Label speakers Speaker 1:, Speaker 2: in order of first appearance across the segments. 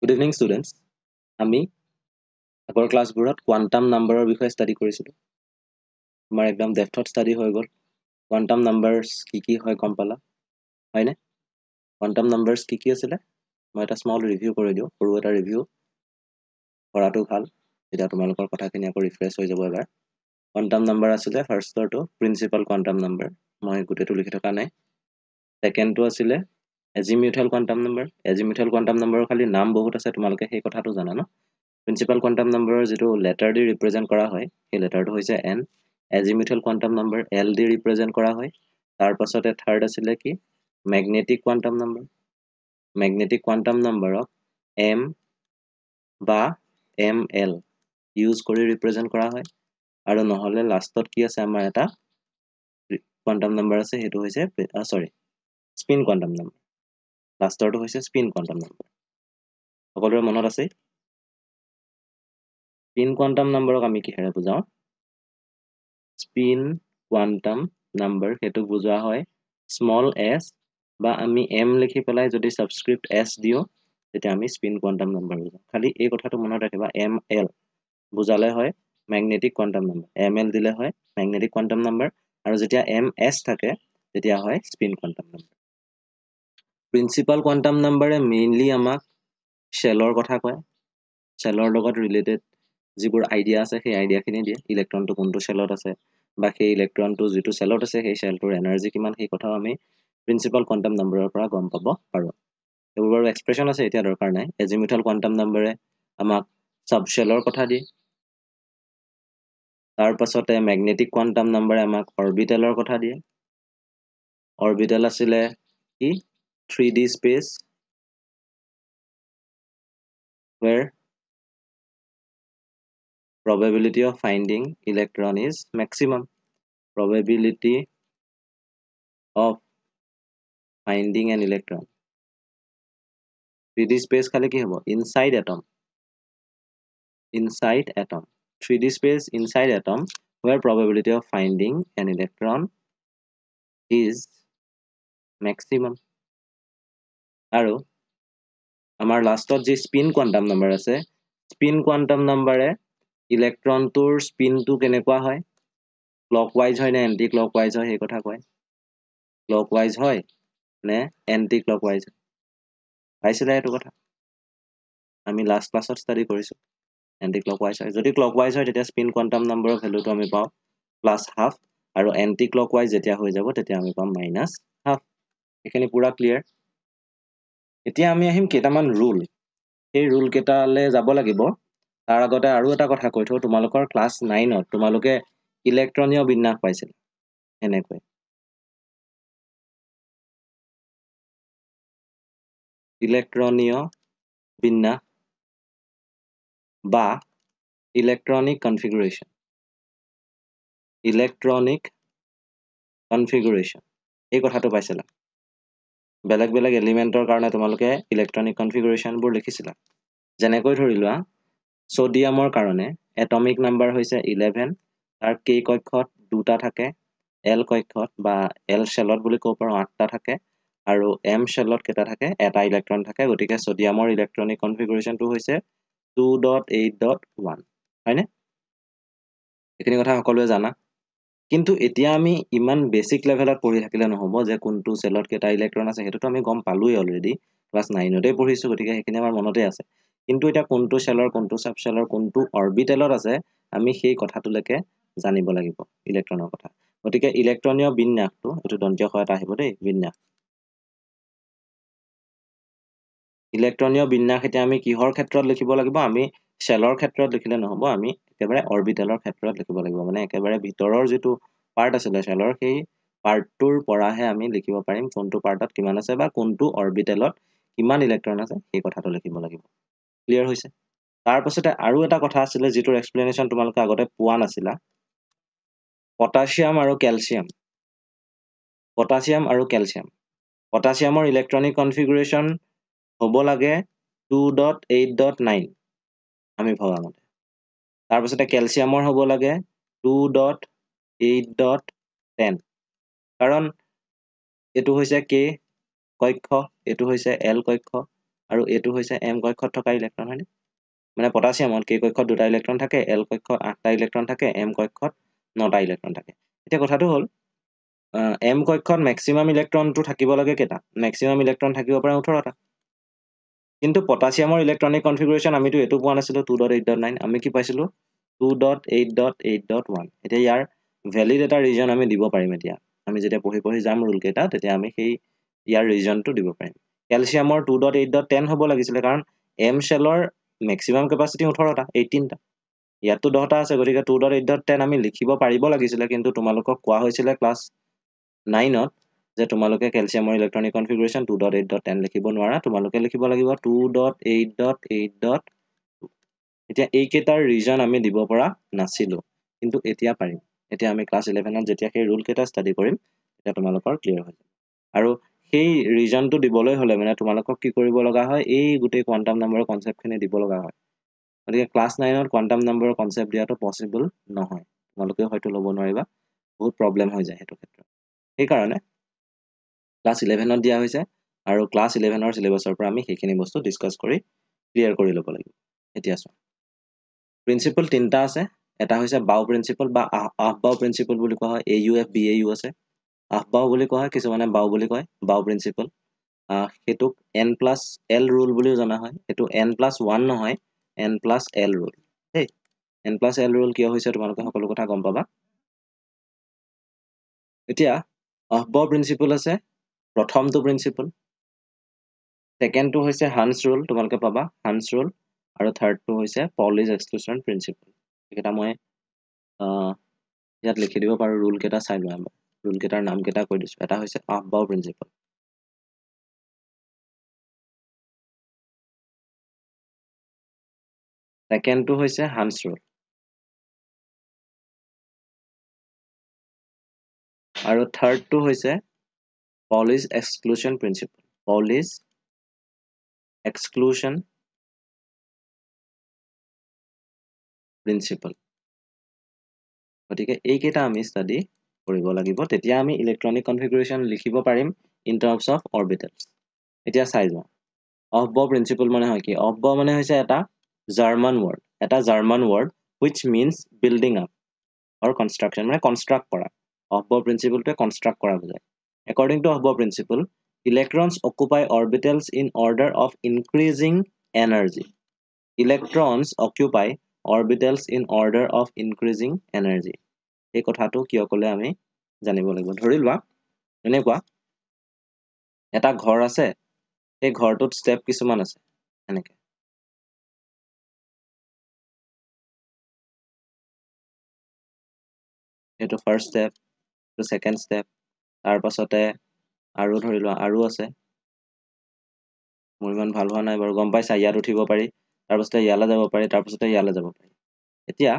Speaker 1: Good evening students আমি আগৰ ক্লাছবোৰত quantum নাম্বাৰৰ বিষয়ে ষ্টাডি কৰিছিলোঁ আমাৰ একদম ডেফথত ষ্টাডি হৈ গ'ল কোৱাণ্টাম নাম্বাৰছ কি কি হয় গম পালা হয়নে কোৱাণ্টাম নাম্বাৰছ কি কি আছিলে মই এটা স্মল ৰিভিউ কৰি দিওঁ সৰু এটা ৰিভিউ কৰাটো ভাল তেতিয়া তোমালোকৰ কথাখিনি আকৌ ৰিফ্ৰেছ হৈ যাব এবাৰ কোৱাণ্টাম নাম্বাৰ আছিলে ফাৰ্ষ্টৰটো প্ৰিন্সিপাল কোৱাণ্টাম নাম্বাৰ মই গোটেইটো লিখি থকা নাই ছেকেণ্ডটো আছিলে azimuthal quantum number azimuthal quantum নাম্বাৰৰ খালি নাম বহুত আছে তোমালোকে সেই কথাটো জানা ন প্ৰিন্সিপাল কোৱাণ্টাম নাম্বাৰৰ যিটো লেটাৰ দি ৰিপ্ৰেজেণ্ট কৰা হয় সেই লেটাৰটো হৈছে N azimuthal quantum number L দি ৰিপ্ৰেজেণ্ট কৰা হয় তাৰপাছতে থাৰ্ড আছিলে কি magnetic quantum number magnetic quantum নাম্বাৰক এম বা এম এল ইউজ কৰি ৰিপ্ৰেজেণ্ট কৰা হয় আৰু নহ'লে লাষ্টত কি আছে আমাৰ এটা কোৱাণ্টাম নাম্বাৰ আছে সেইটো হৈছে চৰি স্পিন কোৱাণ্টাম নাম্বাৰ লাষ্টৰটো হৈছে স্পিন কোৱাণ্টাম নাম্বাৰ সকলোৰে মনত আছে স্পিন কোৱাণ্টাম নাম্বাৰক আমি কিহেৰে বুজাওঁ স্পিন কোৱাণ্টাম নাম্বাৰ সেইটোক বুজোৱা হয় স্মল এছ বা আমি এম লিখি পেলাই যদি ছাবস্ক্ৰিপ্ট এছ দিওঁ তেতিয়া আমি স্পিন কোৱাণ্টাম নাম্বাৰ বুজাওঁ খালি এই কথাটো মনত ৰাখিবা এম এল বুজালে হয় magnetic quantum number M L দিলে হয় মেগনেটিক কোৱাণ্টাম নাম্বাৰ আৰু যেতিয়া এম এছ থাকে তেতিয়া হয় spin quantum number principal quantum নাম্বাৰে মেইনলি আমাক চেলৰ কথা কয় চেলৰ লগত ৰিলেটেড যিবোৰ আইডিয়া আছে সেই আইডিয়াখিনি দিয়ে ইলেক্ট্ৰনটো কোনটো চেলত আছে বা সেই ইলেক্ট্ৰনটো যিটো চেলত আছে সেই চেলটোৰ এনাৰ্জি কিমান সেই কথাও আমি প্ৰিন্সিপাল কোৱাণ্টাম নাম্বাৰৰ পৰা গম পাব পাৰোঁ এইবোৰ বাৰু এক্সপ্ৰেশ্যন আছে এতিয়া দৰকাৰ নাই এজিমিথাল কোৱাণ্টাম নাম্বাৰে আমাক চাব চেলৰ কথা দিয়ে তাৰপাছতে মেগনেটিক কোৱাণ্টাম নাম্বাৰে আমাক অৰ্বিটেলৰ কথা দিয়ে অৰ্বিটেল আছিলে কি 3D space
Speaker 2: where probability of finding electron is maximum. Probability of finding an electron. 3D space kale ki hobo
Speaker 1: inside atom. Inside atom. 3D space inside atom where probability of finding an electron is maximum. আৰু আমাৰ লাষ্টত যি spin quantum number আছে spin quantum নাম্বাৰে ইলেক্ট্ৰনটোৰ স্পিনটো কেনেকুৱা হয় ক্লক ৱাইজ হয় নে এণ্টি ক্লক ৱাইজ হয় সেই কথা কয় ক্লক ৱাইজ হয় নে এণ্টি ক্লক ৱাইজ হয় পাইছিলে এইটো কথা আমি লাষ্ট ক্লাছত ষ্টাডি কৰিছোঁ এণ্টি ক্লক ৱাইজ হয় যদি ক্লক ৱাইজ হয় তেতিয়া স্পিন কোৱাণ্টাম নাম্বাৰৰ ভেলুটো আমি পাওঁ প্লাছ হাফ আৰু এণ্টি ক্লক ৱাইজ যেতিয়া হৈ যাব তেতিয়া আমি পাম মাইনাছ হাফ এইখিনি পূৰা ক্লিয়াৰ এতিয়া আমি আহিম কেইটামান ৰুল সেই ৰুলকেইটালৈ যাব লাগিব তাৰ আগতে আৰু এটা কথা কৈ থওঁ তোমালোকৰ ক্লাছ নাইনত তোমালোকে ইলেক্ট্ৰনীয় বিন্যাস পাইছিল এনেকৈ
Speaker 2: ইলেক্ট্ৰনীয় বিন্যাস বা ইলেক্ট্ৰনিক কনফিগুৰেশ্যন
Speaker 1: ইলেক্ট্ৰনিক কনফিগুৰেশ্যন এই কথাটো পাইছিলা বেলেগ বেলেগ এলিমেণ্টৰ কাৰণে তোমালোকে ইলেক্ট্ৰনিক কনফিগুৰেশ্যনবোৰ লিখিছিলা যেনেকৈ ধৰি লোৱা ছ'ডিয়ামৰ কাৰণে এটমিক নাম্বাৰ হৈছে ইলেভেন তাৰ কে কক্ষত দুটা থাকে এল কক্ষত বা এল চেলত বুলি ক'ব পাৰোঁ আঠটা থাকে আৰু এম চেলত কেইটা থাকে এটা ইলেক্ট্ৰন থাকে গতিকে ছ'ডিয়ামৰ ইলেক্ট্ৰনিক কনফিগুৰেশ্যনটো হৈছে two dot eight dot one হয়নে এইখিনি কথা সকলোৱে জানা কিন্তু এতিয়া আমি ইমান বেছিক লেভেলত পঢ়ি থাকিলে নহ'ব যে কোনটো চেলত কেইটা ইলেক্ট্ৰন আছে সেইটোতো আমি গম পালোৱেই অলৰেডি ক্লাছ নাইনতে পঢ়িছোঁ গতিকে সেইখিনি আমাৰ মনতে আছে কিন্তু এতিয়া কোনটো চেলৰ কোনটো চাব চেলৰ কোনটো অৰ্বিটেলত আছে আমি সেই কথাটোলৈকে জানিব লাগিব ইলেক্ট্ৰনৰ কথা গতিকে ইলেক্ট্ৰনীয় বিন্যাসটো এইটো দন্তীয় সহায়ত আহিব দেই বিন্যাস ইলেক্ট্ৰনীয় বিন্যাস এতিয়া আমি কিহৰ ক্ষেত্ৰত লিখিব লাগিব আমি চেলৰ ক্ষেত্ৰত লিখিলে নহ'ব আমি একেবাৰে অৰবিটেলৰ ক্ষেত্ৰত লিখিব লাগিব মানে একেবাৰে ভিতৰৰ যিটো পাৰ্ট আছিলে চেলৰ সেই পাৰ্টটোৰ পৰাহে আমি লিখিব পাৰিম কোনটো পাৰ্টত কিমান আছে বা কোনটো অৰবিটেলত কিমান ইলেক্ট্ৰন আছে সেই কথাটো লিখিব লাগিব ক্লিয়াৰ হৈছে তাৰপাছতে আৰু এটা কথা আছিলে যিটোৰ এক্সপ্লেনেশ্যন তোমালোকে আগতে পোৱা নাছিলা পটাছিয়াম আৰু কেলছিয়াম পটাছিয়াম আৰু কেলছিয়াম পটাছিয়ামৰ ইলেক্ট্ৰনিক কনফিগুৰেশ্যন হ'ব লাগে two dot eight dot nine আমি ভবা মতে তাৰপিছতে কেলছিয়ামৰ হ'ব লাগে two dot eight dot ten কাৰণ এইটো হৈছে কে কক্ষ এইটো হৈছে এল কক্ষ আৰু এইটো হৈছে এম কক্ষত থকা ইলেক্ট্ৰন হয়নে মানে পটাছিয়ামত কে কক্ষত দুটা ইলেক্ট্ৰন থাকে এল কক্ষত আঠটা ইলেক্ট্ৰন থাকে এম কক্ষত নটা ইলেক্ট্ৰন থাকে এতিয়া কথাটো হ'ল এম কক্ষত মেক্সিমাম ইলেক্ট্ৰনটো থাকিব লাগে কেইটা মেক্সিমাম ইলেক্ট্ৰন থাকিব পাৰে ওঠৰটা কিন্তু পটাছিয়ামৰ ইলেক্ট্ৰনিক কনফিগুৰেশ্যন আমিতো এইটো পোৱা নাছিলোঁ two dot eight dot nine আমি কি পাইছিলোঁ two dot eight dot eight dot one এতিয়া ইয়াৰ ভেলিড এটা ৰিজন আমি দিব পাৰিম এতিয়া আমি যেতিয়া পঢ়ি পঢ়ি যাম ৰুলকেইটা তেতিয়া আমি সেই ইয়াৰ ৰিজনটো দিব পাৰিম কেলছিয়ামৰ two dot eight dot ten হ'ব লাগিছিলে কাৰণ এম চেলৰ মেক্সিমাম কেপাচিটি ওঠৰটা এইটিনটা ইয়াততো দহটা আছে গতিকে two dot eight dot ten আমি লিখিব পাৰিব লাগিছিলে কিন্তু তোমালোকক কোৱা হৈছিলে ক্লাছ নাইনত যে তোমালোকে কেলছিয়ামৰ electronic configuration two dot eight dot ten লিখিব নোৱাৰা তোমালোকে লিখিব লাগিব two dot eight dot eight dot two এতিয়া এইকেইটাৰ ৰিজন আমি দিব পৰা নাছিলোঁ কিন্তু এতিয়া পাৰিম এতিয়া আমি ক্লাছ ইলেভেনত যেতিয়া সেই ৰুলকেইটা ষ্টাডি কৰিম তেতিয়া তোমালোকৰ ক্লিয়াৰ হৈ যাব আৰু সেই ৰিজনটো দিবলৈ হ'লে মানে তোমালোকক কি কৰিব লগা হয় এই গোটেই কোৱাণ্টাম নম্বৰৰ কনচেপ্টখিনি দিব লগা হয় গতিকে ক্লাছ নাইনত কোৱাণ্টাম নম্বৰৰ কনচেপ্ট দিয়াটো পচিবল নহয় তোমালোকেও হয়তো ল'ব নোৱাৰিবা বহুত প্ৰব্লেম হৈ যায় সেইটো ক্ষেত্ৰত সেইকাৰণে ক্লাছ ইলেভেনত দিয়া হৈছে আৰু ক্লাছ ইলেভেনৰ চিলেবাছৰ পৰা আমি সেইখিনি বস্তু ডিছকাছ কৰি ক্লিয়াৰ কৰি ল'ব লাগিব এতিয়া চোৱা প্ৰিন্সিপল তিনিটা আছে এটা হৈছে বাও প্ৰিন্সিপল বা আহ বাও প্ৰিন্সিপল বুলি কোৱা হয় A U F B A U আছে আহ বাও বুলি কোৱা হয় কিছুমানে বাও বুলি কয় বাও প্ৰিন্সিপল সেইটোক এন প্লাছ এল ৰুল বুলিও জনা হয় সেইটো এন প্লাছ ওৱান নহয় এন প্লাছ এল ৰুল দেই এন প্লাছ এল ৰুল কিয় হৈছে তোমালোকে সকলো কথা গম পাবা এতিয়া অহ বাও প্ৰিন্সিপল আছে প্ৰথমটো প্ৰিন্সিপল ছেকেণ্ডটো হৈছে হান্স ৰুল তোমালোকে পাবা হান্স ৰুল আৰু থাৰ্ডটো হৈছে পলিজ এক্সক্লুচন প্ৰিন্সিপল এইকেইটা মই ইয়াত লিখি দিব পাৰোঁ ৰুলকেইটা চাই লোৱা ৰুলকেইটাৰ নামকেইটা কৈ দিছোঁ এটা হৈছে আফ বাও
Speaker 2: প্ৰিন্সিপল ছেকেণ্ডটো হৈছে হান্স ৰুল আৰু থাৰ্ডটো হৈছে Pauli's exclusion principle. Pauli's exclusion principle.
Speaker 1: What is it? study. What is it? electronic configuration. Likhi parim in terms of orbitals. It is size one. Of Bob principle mane hoki. Of Bob mane hoi German word. At a German word which means building up or construction. Mane construct kora. Of Bob principle to construct kora bhai. according to Hubble principle, electrons occupy orbitals in order of increasing energy. Electrons occupy orbitals in order of increasing energy. এই কথাটো কিয় ক'লে আমি জানিব লাগিব ধৰি লোৱা এনেকুৱা এটা ঘৰ আছে সেই ঘৰটোত ষ্টেপ কিছুমান আছে এনেকে এইটো ফাৰ্ষ্ট ষ্টেপ এইটো ছেকেণ্ড ষ্টেপ তাৰ পাছতে আৰু ধৰি লোৱা আৰু আছে মোৰ ইমান ভাল হোৱা নাই বাৰু গম পাইছা ইয়াত উঠিব পাৰি তাৰপাছতে ইয়ালৈ যাব পাৰি তাৰপাছতে ইয়ালৈ যাব পাৰি এতিয়া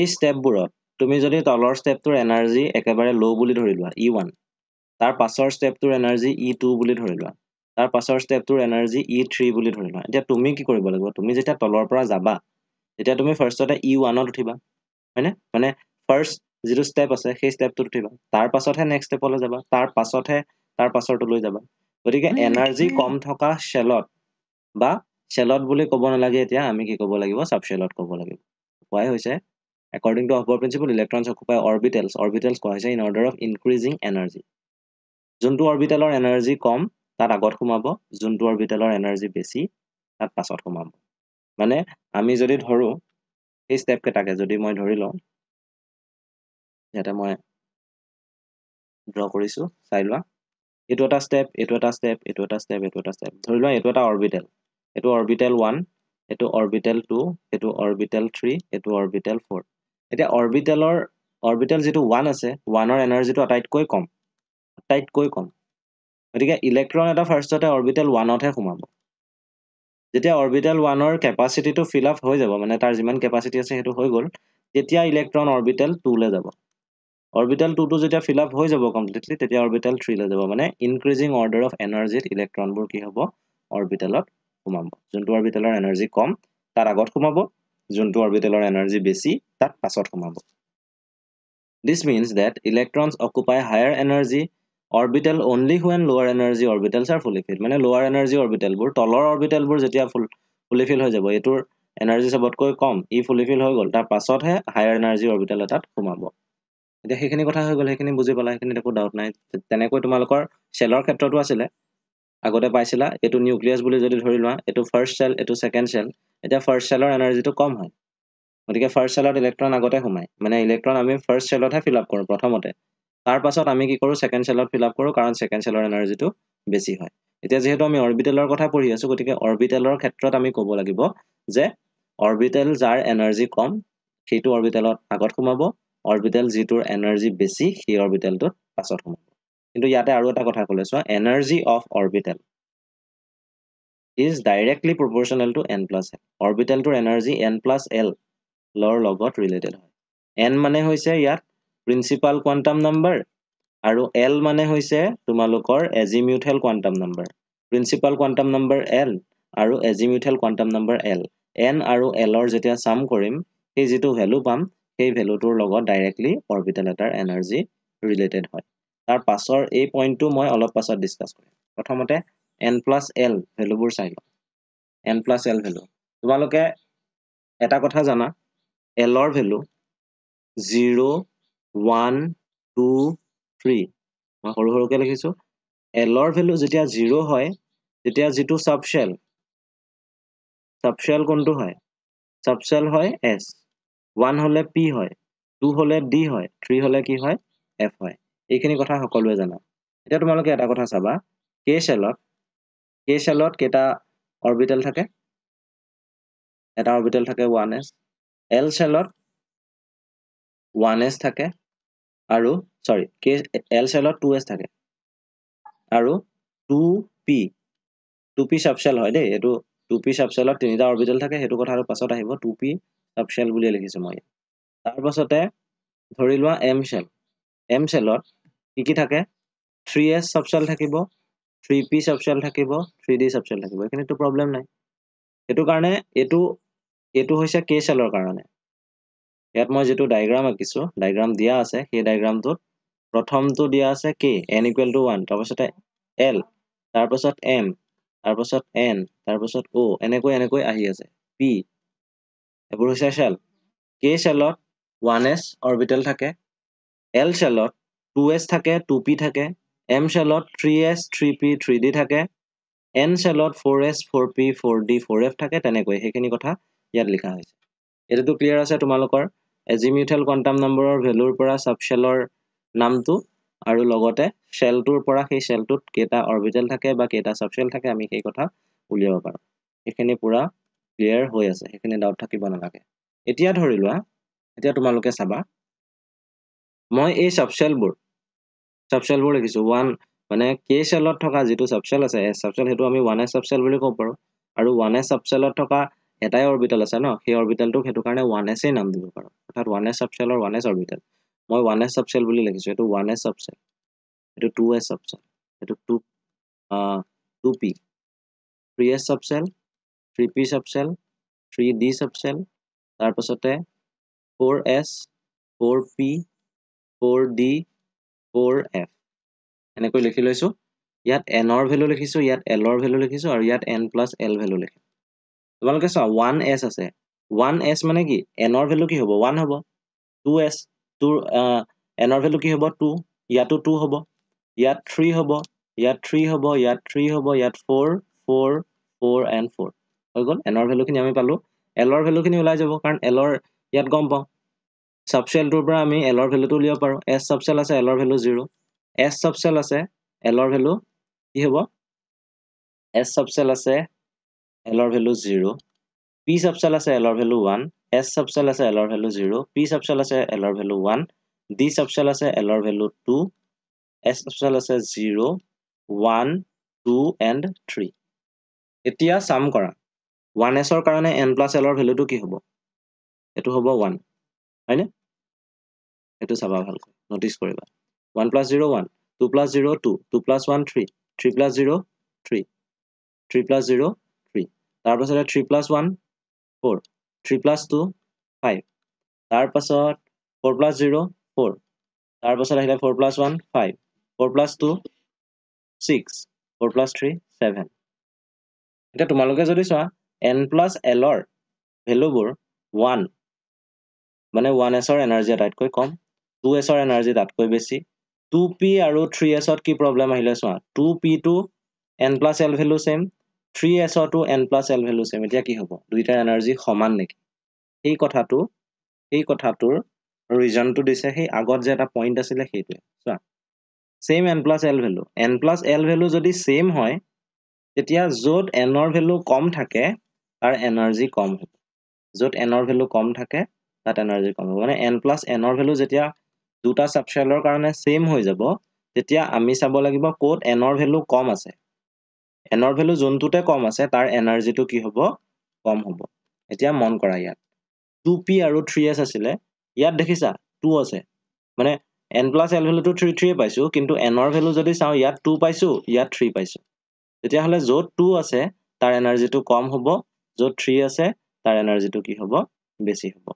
Speaker 1: এই ষ্টেপবোৰত তুমি যদি তলৰ ষ্টেপটোৰ এনাৰ্জি একেবাৰে ল' বুলি ধৰি লোৱা ই e ওৱান তাৰ পাছৰ ষ্টেপটোৰ এনাৰ্জি ই টু বুলি ধৰি লোৱা তাৰ পাছৰ ষ্টেপটোৰ এনাৰ্জি ই থ্ৰী বুলি ধৰি লোৱা এতিয়া তুমি কি কৰিব লাগিব তুমি যেতিয়া তলৰ পৰা যাবা তেতিয়া তুমি ফাৰ্ষ্টতে ই ওৱানত উঠিবা হয়নে মানে ফাৰ্ষ্ট যিটো ষ্টেপ আছে সেই ষ্টেপটোত উঠিবা তাৰ পাছতহে নেক্সট ষ্টেপলৈ যাবা তাৰ পাছতহে তাৰ লৈ যাবা গতিকে এনাৰ্জি কম থকা চেলত বা চেলত বুলি ক'ব নালাগে এতিয়া আমি কি ক'ব লাগিব চাব চেলত ক'ব লাগিব কোৱাই হৈছে according to of principle electrons occupy orbitals orbitals কোৱা হৈছে in order of increasing energy যোনটো অৰ্বিটেলৰ এনাৰ্জি কম তাত আগত সোমাব যোনটো অৰ্বিটেলৰ এনাৰ্জি বেছি তাত পাছত সোমাব মানে আমি যদি ধৰোঁ সেই ষ্টেপকেইটাকে যদি মই ধৰি লওঁ ইয়াতে মই ড্ৰ কৰিছোঁ চাই লোৱা এইটো এটা ষ্টেপ এইটো এটা ষ্টেপ এইটো এটা ষ্টেপ এইটো এটা ষ্টেপ ধৰি লোৱা এইটো এটা অৰ্বিটেল এইটো অৰ্বিটেল ওৱান এইটো অৰ্বিটেল টু এইটো অৰ্বিটেল থ্ৰী এইটো অৰ্বিটেল ফ'ৰ এতিয়া অৰ্বিটেলৰ অৰ্বিটেল যিটো ওৱান আছে ওৱানৰ এনাৰ্জিটো আটাইতকৈ কম আটাইতকৈ কম গতিকে ইলেক্ট্ৰন এটা ফাৰ্ষ্টতে অৰ্বিটেল ওৱানতহে সোমাব যেতিয়া অৰ্বিটেল ওৱানৰ কেপাচিটিটো ফিল আপ হৈ যাব মানে তাৰ যিমান কেপাচিটি আছে সেইটো হৈ গ'ল তেতিয়া ইলেক্ট্ৰন অৰ্বিটেল টুলৈ যাব অৰবিটেল টুটো যেতিয়া ফিলআপ হৈ যাব কমপ্লিটলি তেতিয়া অৰবিটেল থ্ৰীলৈ যাব মানে ইনক্ৰিজিং অৰ্ডাৰ অফ এনাৰ্জিত ইলেক্ট্ৰনবোৰ কি হ'ব অৰবিটেলত সোমাব যোনটো অৰবিটেলৰ এনাৰ্জি কম তাত আগত সোমাব যোনটো অৰবিটেলৰ এনাৰ্জি বেছি তাত পাছত সোমাব this means that electrons occupy higher energy orbital only when lower energy orbitals are fully fill মানে লোৱাৰ এনাৰ্জি অৰবিটেলবোৰ তলৰ অৰবিটেলবোৰ যেতিয়া ফুল ফুলি ফিল হৈ যাব এইটোৰ এনাৰ্জি চবতকৈ কম ই ফুলি ফিল হৈ গ'ল তাৰ পাছতহে হায়াৰ এনাৰ্জি অৰবিটেল এটাত সোমাব এতিয়া সেইখিনি কথা হৈ গ'ল সেইখিনি বুজি পালা সেইখিনি একো ডাউট নাই তেনেকৈ তোমালোকৰ চেলৰ ক্ষেত্ৰতো আছিলে আগতে পাইছিলা এইটো নিউক্লিয়াছ বুলি যদি ধৰি লোৱা এইটো ফাৰ্ষ্ট চেল এইটো ছেকেণ্ড চেল এতিয়া ফাৰ্ষ্ট চেলৰ এনাৰ্জিটো কম হয় গতিকে ফাৰ্ষ্ট চেলত ইলেক্ট্ৰন আগতে সোমায় মানে ইলেক্ট্ৰন আমি ফাৰ্ষ্ট চেলতহে ফিল আপ কৰোঁ প্ৰথমতে তাৰ পাছত আমি কি কৰোঁ ছেকেণ্ড চেলত ফিল আপ কৰোঁ কাৰণ ছেকেণ্ড চেলৰ এনাৰ্জিটো বেছি হয় এতিয়া যিহেতু আমি অৰ্বিটেলৰ কথা পঢ়ি আছোঁ গতিকে অৰ্বিটেলৰ ক্ষেত্ৰত আমি ক'ব লাগিব যে অৰ্বিটেল যাৰ এনাৰ্জি কম সেইটো অৰ্বিটেলত আগত সোমাব অৰবিটেল যিটোৰ এনাৰ্জি বেছি সেই অৰবিটেলটোত পাছত সোমাব কিন্তু ইয়াতে আৰু এটা কথা ক'লে চোৱা energy of orbital is directly proportional to N plus L অৰবিটেলটোৰ এনাৰ্জি এন প্লাছ এলৰ লগত ৰিলেটেড হয় এন মানে হৈছে ইয়াত প্ৰিন্সিপাল কোৱাণ্টাম নাম্বাৰ আৰু এল মানে হৈছে তোমালোকৰ azimuthal quantum number principal quantum number L আৰু azimuthal quantum number L N আৰু এলৰ যেতিয়া চাম কৰিম সেই যিটো ভেলু পাম সেই ভেলুটোৰ লগত ডাইৰেক্টলি অৰবিটেল এটাৰ এনাৰ্জি ৰিলেটেড হয় তাৰ পাছৰ এই পইণ্টটো মই অলপ পাছত ডিছকাছ কৰিম প্ৰথমতে এন প্লাছ এল ভেলুবোৰ চাই লওঁ এন প্লাছ এল ভেলু তোমালোকে এটা কথা জানা এলৰ value zero' one two three মই সৰু সৰুকৈ লিখিছোঁ এলৰ ভেলু যেতিয়া জিৰ' হয় তেতিয়া যিটো চাবচেল চাবচেল কোনটো হয় চাবচেল হয় এছ ওৱান হ'লে পি হয় টু হ'লে ডি হয় থ্ৰী হ'লে কি হয় এফ হয় এইখিনি কথা সকলোৱে জানা এতিয়া তোমালোকে এটা কথা চাবা কে চেলত কে চেলত কেইটা অৰ্বিটেল থাকে এটা অৰ্বিটেল থাকে ওৱান এছ এল চেলত ওৱান এছ থাকে আৰু চৰি কে এল চেলত টু এছ থাকে আৰু two P two P subshell হয় দেই এইটো টু পি চাবচেলত তিনিটা অৰ্বিটেল থাকে সেইটো কথাটো পাছত আহিব টু পি চাব শেল বুলিয়ে লিখিছোঁ মই তাৰপাছতে ধৰি লোৱা এম চেল এম চেলত কি কি থাকে থ্ৰী এছ চাবচেল থাকিব থ্ৰী পি চাবচেল থাকিব থ্ৰী ডি চাবচেল থাকিব এইখিনিতো প্ৰব্লেম নাই সেইটো কাৰণে এইটো এইটো হৈছে কে চেলৰ কাৰণে ইয়াত মই যিটো ডায়েগ্ৰাম আঁকিছোঁ ডায়েগ্ৰাম দিয়া আছে সেই ডায়েগ্ৰামটোত প্ৰথমটো দিয়া আছে K N equal two one তাৰপাছতে এল তাৰপাছত এম তাৰপাছত এন তাৰপাছত অ' এনেকৈ এনেকৈ আহি আছে পি এইবোৰ হৈছে চেল কে চেলত ওৱান এছ অৰবিটেল থাকে এল চেলত টু এছ থাকে টু পি থাকে এম চেলত three S three P three D থাকে এন চেলত four S four P four D four F থাকে তেনেকৈ সেইখিনি কথা ইয়াত লিখা হৈছে এইটোতো ক্লিয়াৰ আছে তোমালোকৰ এজিমিউথেল কোৱাণ্টাম নম্বৰৰ ভেলুৰ পৰা চাব চেলৰ নামটো আৰু লগতে চেলটোৰ পৰা সেই চেলটোত কেইটা অৰবিটেল থাকে বা কেইটা চাব চেল থাকে আমি সেই কথা উলিয়াব পাৰোঁ সেইখিনি পূৰা ক্লিয়াৰ হৈ আছে সেইখিনি ডাউট থাকিব নালাগে এতিয়া ধৰি লোৱা এতিয়া তোমালোকে চাবা মই এই চাবচেলবোৰ চাবচেলবোৰ লিখিছোঁ ওৱান মানে কে চেলত থকা যিটো চাবচেল আছে এছ চাবচেল সেইটো আমি ওৱান এছ চাবচেল বুলি ক'ব পাৰোঁ আৰু ওৱান এছ চাবচেলত থকা এটাই অৰবিটেল আছে ন সেই অৰবিটেলটোক সেইটো কাৰণে ওৱান এছেই নাম দিব পাৰোঁ অৰ্থাৎ ওৱান এছ চাবচেলৰ ওৱান এছ অৰবিটেল মই ওৱান এছ চাবচেল বুলি লিখিছোঁ এইটো ওৱান এছ চাবচেল এইটো টু এছ চাবচেল এইটো two two P three S subshell 3 p subshell 3 d subshell tar pasote 4 s 4 p 4 d 4 f ene koi likhi loisu yat n or value likhisu yat l or value likhisu ar yat n plus l value likhi tomal ke 1 s ase 1 s mane ki n or value ki hobo 1 hobo 2 s 2 uh, n or value ki hobo 2 yatu 2 hobo yat 3 hobo yat 3 hobo yat 3 hobo yat 4 4 4 and 4 হৈ গ'ল এনৰ ভেলুখিনি আমি পালোঁ এলৰ ভেলুখিনি ওলাই যাব কাৰণ এলৰ ইয়াত গম পাওঁ চাবচেলটোৰ পৰা আমি এলৰ ভেলুটো উলিয়াব পাৰোঁ এছ চাবচেল আছে এলৰ ভেলু জিৰ' এছ চাবচেল আছে এলৰ ভেলু কি হ'ব এছ চাবচেল আছে এলৰ ভেলু জিৰ' পি চাবচেল আছে এলৰ ভেলু ওৱান এছ চাবচেল আছে এলৰ ভেলু জিৰ' পি চাবচেল আছে এলৰ ভেলু ওৱান ডি চাবচেল আছে এলৰ ভেলু টু এছ চাবচেল আছে zero' one two and three এতিয়া চাম কৰা ওৱান এছৰ কাৰণে এন প্লাছ এলৰ ভেলুটো কি হ'ব এইটো হ'ব ওৱান হয়নে এইটো চাবা ভালকৈ নটিচ কৰিবা one plus zero' one two plus zero' two two plus one three three plus zero' three three plus zero' three তাৰপাছতে three plus one four three plus two five তাৰপাছত ফ'ৰ প্লাছ জিৰ' ফ'ৰ তাৰপাছত আহিলে four plus one five four plus two six four plus three seven এতিয়া তোমালোকে যদি চোৱা N plus এলৰ ভেলুবোৰ one মানে ওৱান এছৰ এনাৰ্জি আটাইতকৈ কম টু এছৰ এনাৰ্জি তাতকৈ বেছি টু পি আৰু থ্ৰী এছত কি প্ৰব্লেম আহিলে চোৱা two P two N plus L value same three এছতো N plus L value same এতিয়া কি হ'ব দুইটাৰ এনাৰ্জি সমান নেকি সেই কথাটো সেই কথাটোৰ ৰিজনটো দিছে সেই আগত যে এটা পইণ্ট আছিলে সেইটোৱে চোৱা same N plus L value N plus L value যদি চে'ম হয় তেতিয়া য'ত এনৰ ভেলু কম থাকে তাৰ এনাৰ্জি কম হ'ব য'ত এনৰ ভেলু কম থাকে তাত এনাৰ্জি কম হ'ব মানে এন প্লাছ এনৰ ভেলু যেতিয়া দুটা ছাবচেলৰ কাৰণে ছেম হৈ যাব তেতিয়া আমি চাব লাগিব ক'ত এনৰ ভেলু কম আছে এনৰ ভেলু যোনটোতে কম আছে তাৰ এনাৰ্জিটো কি হ'ব কম হ'ব এতিয়া মন কৰা ইয়াত টু পি আৰু থ্ৰী এছ আছিলে ইয়াত দেখিছা টু আছে মানে এন প্লাছ এল ভেলুটো থ্ৰী থ্ৰীয়ে পাইছোঁ কিন্তু এনৰ ভেলু যদি চাওঁ ইয়াত টু পাইছোঁ ইয়াত থ্ৰী পাইছোঁ তেতিয়াহ'লে য'ত টু আছে তাৰ এনাৰ্জিটো কম হ'ব য'ত থ্ৰী আছে তাৰ এনাৰ্জিটো কি হ'ব বেছি হ'ব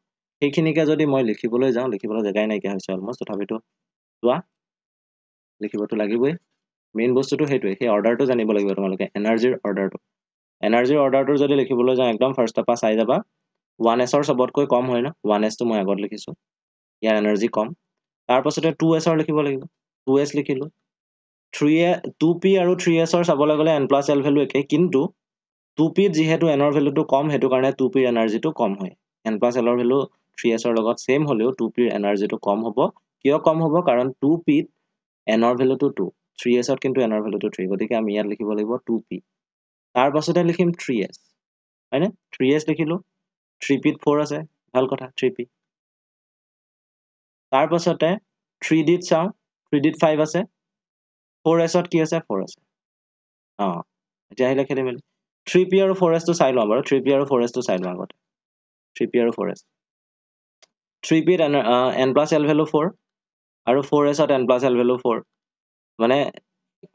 Speaker 1: সেইখিনিকে যদি মই লিখিবলৈ যাওঁ লিখিবলৈ জেগাই নাইকিয়া হৈছে অলমষ্ট তথাপিতো চোৱা লিখিবতো লাগিবই মেইন বস্তুটো সেইটোৱে সেই অৰ্ডাৰটো জানিব লাগিব তোমালোকে এনাৰ্জিৰ অৰ্ডাৰটো এনাৰ্জিৰ অৰ্ডাৰটো যদি লিখিবলৈ যাওঁ একদম ফাৰ্ষ্টৰ পৰা চাই যাবা ওৱান এছৰ চবতকৈ কম হয় ন ওৱান এছটো মই আগত লিখিছোঁ ইয়াৰ এনাৰ্জি কম তাৰপাছতে টু এছৰ লিখিব লাগিব টু এছ লিখিলোঁ থ্ৰী এ টু পি আৰু থ্ৰী এছৰ চাবলৈ গ'লে এন প্লাছ এল ভেলু একে কিন্তু টু পিত যিহেতু এনৰ ভেলুটো কম সেইটো কাৰণে টু পিৰ এনাৰ্জিটো কম হয় এন প্লাছ এলৰ ভেলু থ্ৰী এছৰ লগত ছেম হ'লেও টু পিৰ এনাৰ্জিটো কম হ'ব কিয় কম হ'ব কাৰণ টু পিত এনৰ ভেলুটো টু থ্ৰী এছত কিন্তু এনৰ ভেলুটো থ্ৰী গতিকে আমি ইয়াত লিখিব লাগিব টু পি তাৰপাছতে লিখিম থ্ৰী এছ হয়নে থ্ৰী এছ লিখিলোঁ থ্ৰী পিত ফ'ৰ আছে ভাল কথা থ্ৰী পি তাৰপাছতে থ্ৰী ডিত চাওঁ থ্ৰী ডিত ফাইভ আছে ফ'ৰ এছত কি আছে ফ'ৰ আছে অঁ এতিয়া আহিলে খেলি মেলি থ্ৰী পি আৰু ফৰেষ্টটো চাই লওঁ বাৰু থ্ৰী পি আৰু ফৰেষ্টটো চাই লওঁ আগতে থ্ৰী পি আৰু ফৰেষ্ট থ্ৰী পিত N N plus L value four আৰু ফ'ৰ এছত N plus L value four মানে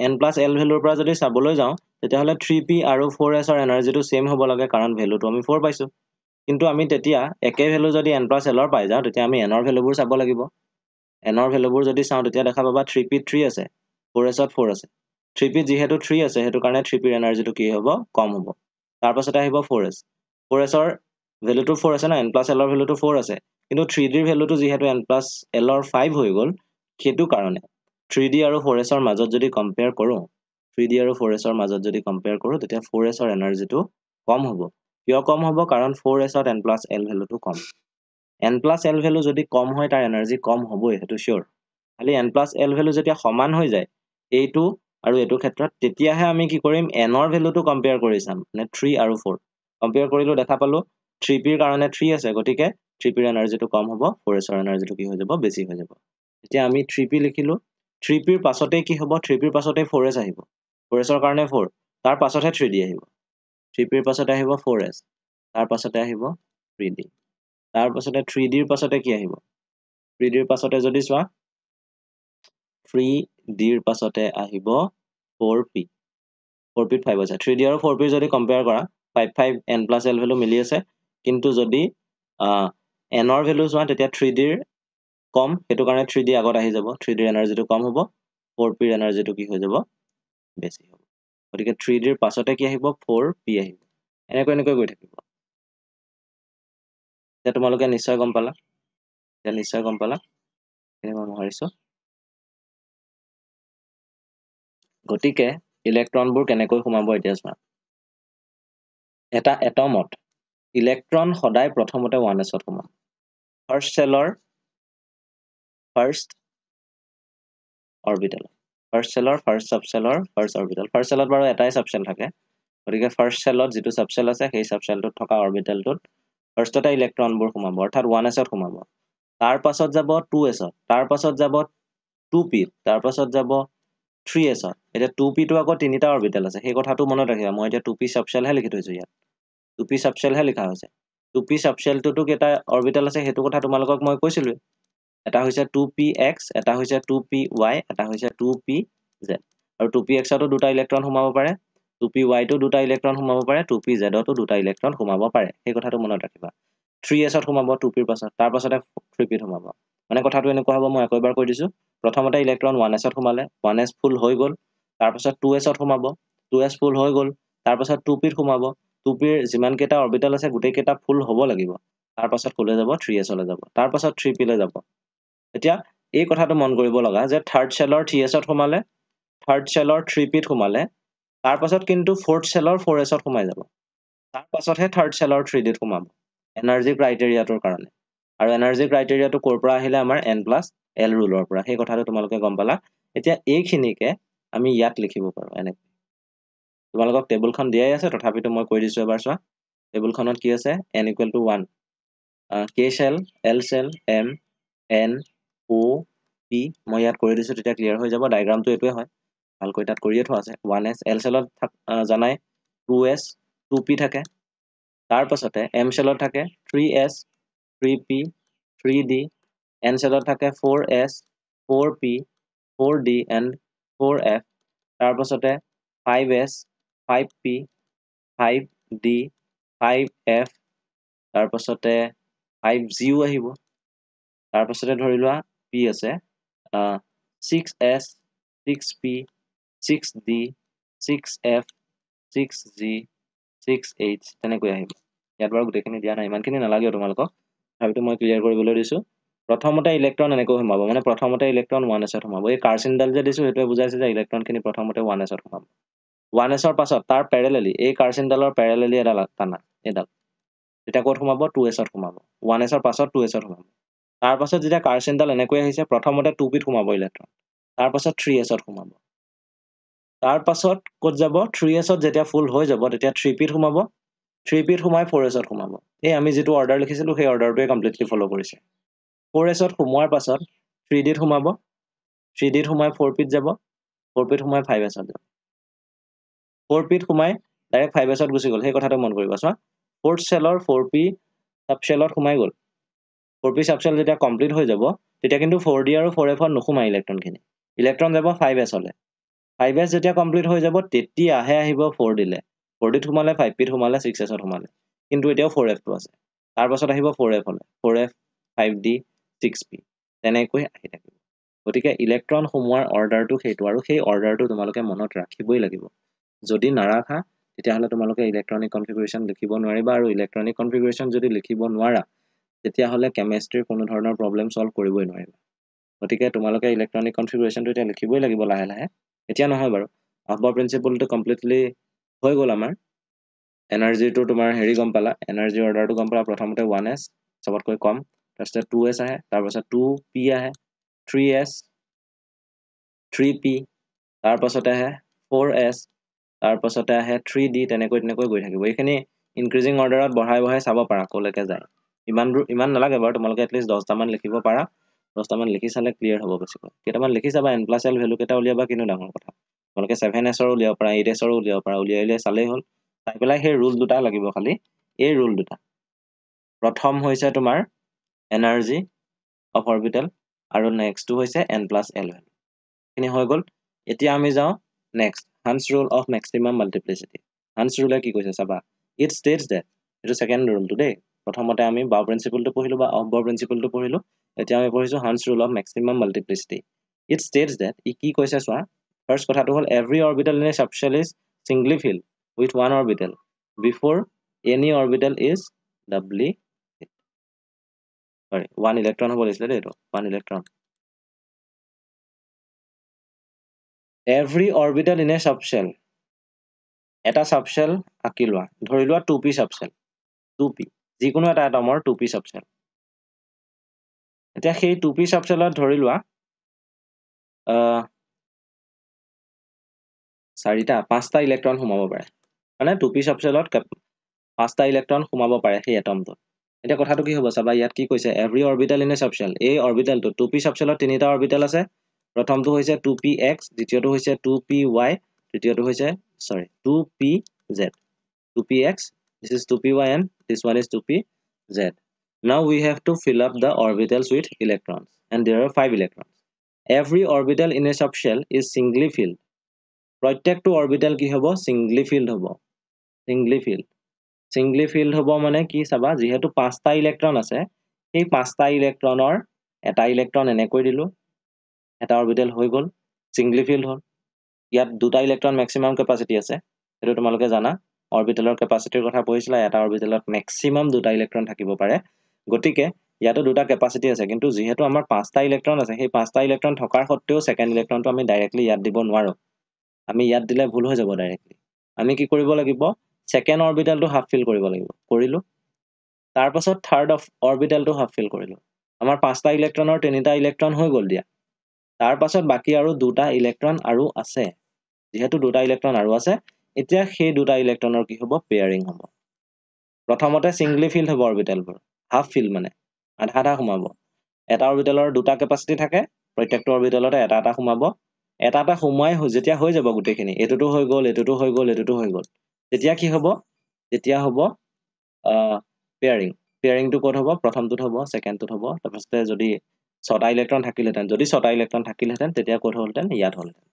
Speaker 1: এন প্লাছ এল ভেলুৰ পৰা যদি চাবলৈ যাওঁ তেতিয়াহ'লে থ্ৰী পি e আৰু ফ'ৰ এছৰ এনাৰ্জিটো ছেইম হ'ব লাগে কাৰণ ভেলুটো আমি ফ'ৰ পাইছোঁ কিন্তু আমি তেতিয়া একে ভেলু যদি এন প্লাছ এলৰ পাই যাওঁ তেতিয়া আমি এনৰ ভেলুবোৰ চাব লাগিব এনৰ ভেলুবোৰ যদি চাওঁ তেতিয়া দেখা পাবা থ্ৰী পিত থ্ৰী আছে ফ'ৰ এছত ফ'ৰ আছে থ্ৰী পিত যিহেতু থ্ৰী আছে সেইটো কাৰণে থ্ৰী পিৰ এনাৰ্জিটো কি হ'ব কম হ'ব তাৰপাছতে আহিব ফ'ৰ এছ ফ'ৰ এছৰ ভেলুটো ফ'ৰ আছে ন এন প্লাছ এলৰ ভেলুটো ফ'ৰ আছে কিন্তু থ্ৰী ডিৰ ভেলুটো যিহেতু এন প্লাছ এলৰ ফাইভ হৈ গ'ল সেইটো কাৰণে থ্ৰী ডি আৰু ফ'ৰ এছৰ মাজত যদি কম্পেয়াৰ কৰোঁ থ্ৰী ডি আৰু ফ'ৰ এছৰ মাজত যদি কম্পেয়াৰ কৰোঁ তেতিয়া ফ'ৰ এছৰ এনাৰ্জিটো কম হ'ব কিয় কম হ'ব কাৰণ ফ'ৰ এছত এন প্লাছ এল ভেলুটো কম এন প্লাছ এল ভেলু যদি কম হয় তাৰ এনাৰ্জি কম হ'বই সেইটো চিয়'ৰ খালি এন প্লাছ এল ভেলু যেতিয়া সমান হৈ যায় এইটো আৰু এইটো ক্ষেত্ৰত তেতিয়াহে আমি কি কৰিম এনৰ ৰ কম্পেয়াৰ কৰি চাম মানে থ্ৰী আৰু ফ'ৰ কম্পেয়াৰ কৰিলো দেখা পালো 3p পিৰ কাৰণে থ্ৰী আছে গতিকে 3p পিৰ এনাৰ্জিটো কম হ'ব 4s ৰ এনার্জিটো কি হৈ যাব বেছি হৈ যাব এতিয়া আমি পি লিখিলো 3p পিৰ পাছতেই কি হ'ব 3p ৰ পাছতে 4s আহিব 4s ৰ কাৰণে ফ'ৰ তাৰ পাছতহে পাছতে ডি আহিব 3p পিৰ পাছতে আহিব 4s তাৰ পাছতে আহিব ডি তাৰ পাছতে 3d ডিৰ পাছতে কি আহিব 3d ডিৰ পাছতে যদি চোৱা 3d ডিৰ পাছতে আহিব ফ'ৰ পি ফ'ৰ পিত ফাইভ আছে থ্ৰী ডি আৰু ফ'ৰ পি যদি কম্পেয়াৰ কৰা five five N plus L value মিলি আছে কিন্তু যদি এনৰ ভেলু চোৱা তেতিয়া থ্ৰী ডিৰ কম সেইটো কাৰণে থ্ৰী ডি আগত আহি যাব থ্ৰী ডিৰ এনাৰ্জিটো কম হ'ব ফ'ৰ পিৰ এনাৰ্জিটো কি হৈ যাব বেছি হ'ব গতিকে থ্ৰী ডিৰ পাছতে কি আহিব ফ'ৰ পি আহিব এনেকৈ এনেকৈ গৈ থাকিব এতিয়া তোমালোকে নিশ্চয় গম পালা এতিয়া নিশ্চয় গম পালা
Speaker 2: এনেকৈ মই মোহাৰিছোঁ গতিকে
Speaker 1: ইলেক্ট্ৰনবোৰ কেনেকৈ সোমাব এতিয়া চোৱা এটা এটমত ইলেক্ট্ৰন সদায় প্ৰথমতে ওৱান এছত সোমাব ফাৰ্ষ্ট চেলৰ ফাৰ্ষ্ট অৰ্বিটেল ফাৰ্ষ্ট চেলৰ ফাৰ্ষ্ট চাবচেলৰ ফাৰ্ষ্ট অৰ্বিটেল ফাৰ্ষ্ট চেলত বাৰু এটাই চাবচেল থাকে গতিকে ফাৰ্ষ্ট চেলত যিটো চাবচেল আছে সেই চাবচেলটোত থকা অৰ্বিটেলটোত ফাৰ্ষ্টতে ইলেক্ট্ৰনবোৰ সোমাব অৰ্থাৎ ওৱান এছত সোমাব তাৰ পাছত যাব টু এছত তাৰ পাছত যাব টু পিত পাছত যাব থ্ৰী এছত এতিয়া টু পিটো আকৌ তিনিটা অৰবিটেল আছে সেই কথাটো মনত ৰাখিবা মই এতিয়া টু পি চাবচেলহে লিখি থৈছোঁ ইয়াত টু পি চাবচেলহে লিখা হৈছে টু পি চাবচেলটোতো কেইটা অৰবিটেল আছে সেইটো কথা তোমালোকক মই কৈছিলোঁৱেই এটা হৈছে টু পি এক্স এটা হৈছে টু পি ৱাই এটা হৈছে টু পি জেড আৰু টু পি এক্সতো দুটা ইলেক্ট্ৰন সোমাব পাৰে টু পি ৱাইটো দুটা ইলেক্ট্ৰন সোমাব পাৰে টু পি জেডতো দুটা ইলেক্ট্ৰন সোমাব পাৰে সেই কথাটো মনত ৰাখিবা থ্ৰী এছত সোমাব টু পিৰ পাছত তাৰপাছতে থ্ৰী পিত সোমাব মানে কথাটো এনেকুৱা হ'ব মই আকৌ এবাৰ কৈ দিছোঁ প্ৰথমতে ইলেক্ট্ৰন ওৱান এছত সোমালে ওৱান এছ ফুল হৈ গ'ল তাৰপাছত টু এছত সোমাব টু এছ ফুল হৈ গ'ল তাৰপাছত টু পিত সোমাব টু পিৰ যিমানকেইটা অৰবিটেল আছে গোটেইকেইটা ফুল হ'ব লাগিব তাৰপাছত কলৈ যাব থ্ৰী এছলৈ যাব তাৰপাছত থ্ৰী পিলৈ যাব এতিয়া এই কথাটো মন কৰিব লগা যে থাৰ্ড চেলৰ থ্ৰী এছত সোমালে থাৰ্ড চেলৰ থ্ৰী পিত সোমালে তাৰপাছত কিন্তু ফ'ৰ্থ চেলৰ ফ'ৰ এছত সোমাই যাব তাৰপাছতহে থাৰ্ড চেলৰ থ্ৰী ডিত সোমাব এনাৰ্জি ক্ৰাইটেৰিয়াটোৰ কাৰণে আৰু এনাৰ্জি ক্ৰাইটেৰিয়াটো ক'ৰ পৰা আহিলে আমাৰ এন প্লাছ এল ৰুলৰ পৰা সেই কথাটো তোমালোকে গম পালা এতিয়া এইখিনিকে আমি ইয়াত লিখিব পাৰোঁ এনে তোমালোকক টেবুলখন দিয়াই আছে তথাপিতো মই কৈ দিছোঁ এবাৰ চোৱা টেবুলখনত কি আছে N equal two one K cell L cell M N O' P মই ইয়াত কৰি দিছোঁ তেতিয়া ক্লিয়াৰ হৈ যাব ডায়েগ্ৰামটো এইটোৱে হয় ভালকৈ তাত কৰিয়ে থোৱা আছে ওৱান এছ এল চেলত থাক জানাই টু এছ টু পি থাকে তাৰপাছতে এম চেলত থাকে three S 3p, 3d, n cell থাকে 4s, 4p, 4d and 4f, তারপসতে 5s, 5p, 5d, 5f, তারপসতে 5z আহিব, তারপসতে ধরিলোয়া p আছে, 6s, 6p, 6d, 6f, 6z, 6h, তেনে কোয়া আহিব, याद बार गुटे के नहीं दिया ना इमान के नहीं नलागे और तुम्हारे को তথাপিতো মই ক্লিয়াৰ কৰিবলৈ দিছোঁ প্ৰথমতে ইলেক্ট্ৰন এনেকৈ সোমাব মানে প্ৰথমতে ইলেক্ট্ৰন ওৱান এছত সোমাব এই কাৰ্সিনডাল যে দিছোঁ সেইটোৱে বুজাইছে যে ইলেক্ট্ৰনখিনি প্ৰথমতে ওৱান এছত সোমাব ওৱান এছৰ পাছত তাৰ পেৰেলেলি এই কাৰ্সিনডালৰ পেৰেলেলি এডাল টানা এডাল তেতিয়া ক'ত সোমাব টু এছত সোমাব ওৱান এছৰ পাছত টু এছত সোমাব তাৰ পাছত যেটা কাৰ্সিনডাল এনেকো আহিছে প্ৰথমতে টু পিত সোমাব ইলেক্ট্ৰন তাৰ পাছত 3s ত হমাব তাৰ পাছত কোত যাব থ্ৰী এছত যেতিয়া ফুল হৈ যাব তেতিয়া থ্ৰী ত সোমাব থ্ৰী পিত সোমাই ফ'ৰ এছত সোমাব এই আমি যিটো অৰ্ডাৰ লিখিছিলোঁ সেই অৰ্ডাৰটোৱে কমপ্লিটলি ফ'ল' কৰিছে ফ'ৰ এছত সোমোৱাৰ পাছত থ্ৰী ডিত সোমাব থ্ৰী ডিত সোমাই ফ'ৰ পিত যাব ফ'ৰ পিত সোমাই ফাইভ এছত যাব ফ'ৰ পিত সোমাই ডাইৰেক্ট ফাইভ এছত গুচি গ'ল সেই কথাটো মন কৰিব চোৱা ফ'ৰ্থ চেলৰ ফ'ৰ পি চাব চেলত সোমাই গ'ল ফ'ৰ পি চাব চেল যেতিয়া কমপ্লিট হৈ যাব তেতিয়া কিন্তু ফ'ৰ ডি আৰু ফ'ৰ এফত নোসোমায় ইলেক্ট্ৰনখিনি ইলেক্ট্ৰন যাব ফাইভ এছলৈ ফাইভ এছ যেতিয়া কমপ্লিট হৈ যাব তেতিয়াহে আহিব ফ'ৰ ডিলৈ ফ'ৰ ডিত সোমালে ফাইভ পিত সোমালে ছিক্স এছত সোমালে কিন্তু এতিয়াও ফ'ৰ এফটো আছে তাৰপাছত আহিব ফ'ৰ এফ হ'লে four F five D six P তেনেকৈ আহি থাকিব গতিকে ইলেক্ট্ৰন সোমোৱাৰ অৰ্ডাৰটো সেইটো আৰু সেই অৰ্ডাৰটো তোমালোকে মনত ৰাখিবই লাগিব যদি নাৰাখা তেতিয়াহ'লে তোমালোকে ইলেক্ট্ৰনিক কনফিগুৰেশ্যন লিখিব নোৱাৰিবা আৰু ইলেক্ট্ৰনিক কনফিগুৰেশ্যন যদি লিখিব নোৱাৰা তেতিয়াহ'লে কেমেষ্ট্ৰিৰ কোনো ধৰণৰ প্ৰব্লেম ছল্ভ কৰিবই নোৱাৰিবা গতিকে তোমালোকে ইলেক্ট্ৰনিক কনফিগুৰেশ্যনটো এতিয়া লিখিবই লাগিব লাহে লাহে এতিয়া নহয় বাৰু আহবাৰ প্ৰিন্সিপলটো কমপ্লিটলি হৈ গ'ল আমাৰ এনাৰ্জিটো তোমাৰ হেৰি গম পালা এনাৰ্জি অৰ্ডাৰটো গম পালা প্ৰথমতে ওৱান এছ চবতকৈ কম তাৰপিছতে টু এছ আহে তাৰপাছত টু পি আহে থ্ৰী এছ থ্ৰী পি তাৰপাছতে আহে ফ'ৰ এছ তাৰপাছতে আহে থ্ৰী ডি তেনেকৈ তেনেকৈ গৈ থাকিব এইখিনি ইনক্ৰিজিং অৰ্ডাৰত বঢ়াই বঢ়াই চাব পাৰা ক'লৈকে যায় ইমান দূৰ ইমান নালাগে বাৰু তোমালোকে এটলিষ্ট দহটামান লিখিব পাৰা দহটামান লিখি চালে ক্লিয়াৰ হ'ব বেছিকৈ কেইটামান লিখি চাবা এন প্লাছ এল ভেলুকেইটা উলিয়াবা কিন্তু ডাঙৰ কথা তোমালোকে ছেভেন এছৰ উলিয়াব পাৰা এইট এছৰো উলিয়াব পাৰা উলিয়াই উলিয়াই চালেই হ'ল চাই পেলাই সেই ৰুল দুটা লাগিব খালি এই ৰুল দুটা প্ৰথম হৈছে তোমাৰ এনাৰ্জি অফ অৰবিটেল আৰু নেক্সটটো হৈছে এন প্লাছ এলেভেন এইখিনি হৈ গ'ল এতিয়া আমি যাওঁ next Hund's rule of maximum multiplicity Hund's ৰুলে কি কৈছে চাবা ইট ষ্টেটছ ডেট এইটো ছেকেণ্ড ৰুলটো দেই প্ৰথমতে আমি বাও প্ৰিন্সিপলটো পঢ়িলোঁ বা অফ বাও প্ৰিন্সিপলটো পঢ়িলোঁ এতিয়া আমি পঢ়িছোঁ Hund's rule of maximum multiplicity it states that ই কি কৈছে চোৱা ফাৰ্ষ্ট কথাটো হ'ল every orbital in a subshell is singly fill with one orbital before any orbital is doubly sorry one electron হ'ব লাগিছিলে দেই এইটো one electron
Speaker 2: every orbital in a subshell
Speaker 1: এটা চাবচেল আঁকি লোৱা ধৰি লোৱা two P subshell two P যিকোনো এটা এটমৰ টু পি চাবচেল এতিয়া সেই টু পি চাবচেলত ধৰি লোৱা চাৰিটা পাঁচটা ইলেক্ট্ৰন সোমাব পাৰে মানে টু পিছ অফ পাঁচটা ইলেক্ট্ৰন সোমাব পাৰে সেই এটমটোত এতিয়া কথাটো কি হ'ব চাবা ইয়াত কি কৈছে every orbital in a sub এই অৰ্বিটেলটো টু পিছ অফ তিনিটা অৰ্বিটেল আছে প্ৰথমটো হৈছে টু পি এক্স দ্বিতীয়টো হৈছে টু পি ৱাই তৃতীয়টো হৈছে sorry two P Z two P X this is two P Y and this one is two P Z now we have to fill up the orbitals with electron and there are five electrons every orbital in a sub is singly filled প্ৰত্যেকটো অৰবিটেল কি হ'ব ছিংগলি field হ'ব ছিংগলি field ছিংগলি field হ'ব মানে কি চাবা যিহেতু পাঁচটা ইলেক্ট্ৰন আছে সেই পাঁচটা ইলেক্ট্ৰনৰ এটা ইলেক্ট্ৰন এনেকৈ দিলোঁ এটা অৰবিটেল হৈ গ'ল ছিংগলি ফিল্ড হ'ল ইয়াত দুটা ইলেক্ট্ৰন মেক্সিমাম কেপাচিটি আছে সেইটো তোমালোকে জানা অৰবিটেলৰ কেপাচিটিৰ কথা পঢ়িছিলা এটা অৰবিটেলত মেক্সিমাম দুটা ইলেক্ট্ৰন থাকিব পাৰে গতিকে ইয়াতো দুটা কেপাচিটি আছে কিন্তু যিহেতু আমাৰ পাঁচটা ইলেক্ট্ৰন আছে সেই পাঁচটা ইলেক্ট্ৰন থকাৰ সত্ত্বেও ছেকেণ্ড ইলেক্ট্ৰনটো আমি ডাইৰেক্টলি ইয়াত দিব নোৱাৰোঁ আমি ইয়াত দিলে ভুল হৈ যাব ডাইৰেক্টলি আমি কি কৰিব লাগিব ছেকেণ্ড অৰ্বিটেলটো হাফ ফিল কৰিব লাগিব কৰিলোঁ তাৰপাছত থাৰ্ড অফ অৰ্বিটেলটো হাফ ফিল কৰিলোঁ আমাৰ পাঁচটা ইলেক্ট্ৰনৰ তিনিটা ইলেক্ট্ৰন হৈ গ'ল দিয়া তাৰপাছত বাকী আৰু দুটা ইলেক্ট্ৰন আৰু আছে যিহেতু দুটা ইলেক্ট্ৰন আৰু আছে এতিয়া সেই দুটা ইলেক্ট্ৰনৰ কি হ'ব পেয়াৰিং হ'ব প্ৰথমতে ছিংগলি ফিল্ড হ'ব অৰ্বিটেলবোৰ হাফ ফিল্ড মানে আধা আধা সোমাব এটা অৰ্বিটেলৰ দুটা কেপাচিটি থাকে প্ৰত্যেকটো অৰ্বিটেলতে এটা এটা সোমাব এটা এটা সোমোৱাই যেতিয়া হৈ যাব গোটেইখিনি এইটোতো হৈ গ'ল এইটোতো হৈ গ'ল এইটোতো হৈ গ'ল তেতিয়া কি হ'ব তেতিয়া হ'ব পেয়াৰিং পেয়াৰিংটো ক'ত হ'ব প্ৰথমটোত হ'ব ছেকেণ্ডটোত হ'ব তাৰপাছতে যদি ছটা ইলেক্ট্ৰন থাকিলেহেঁতেন যদি ছটা ইলেক্ট্ৰন থাকিলেহেঁতেন তেতিয়া ক'ত হ'লহেঁতেন ইয়াত হ'লহেঁতেন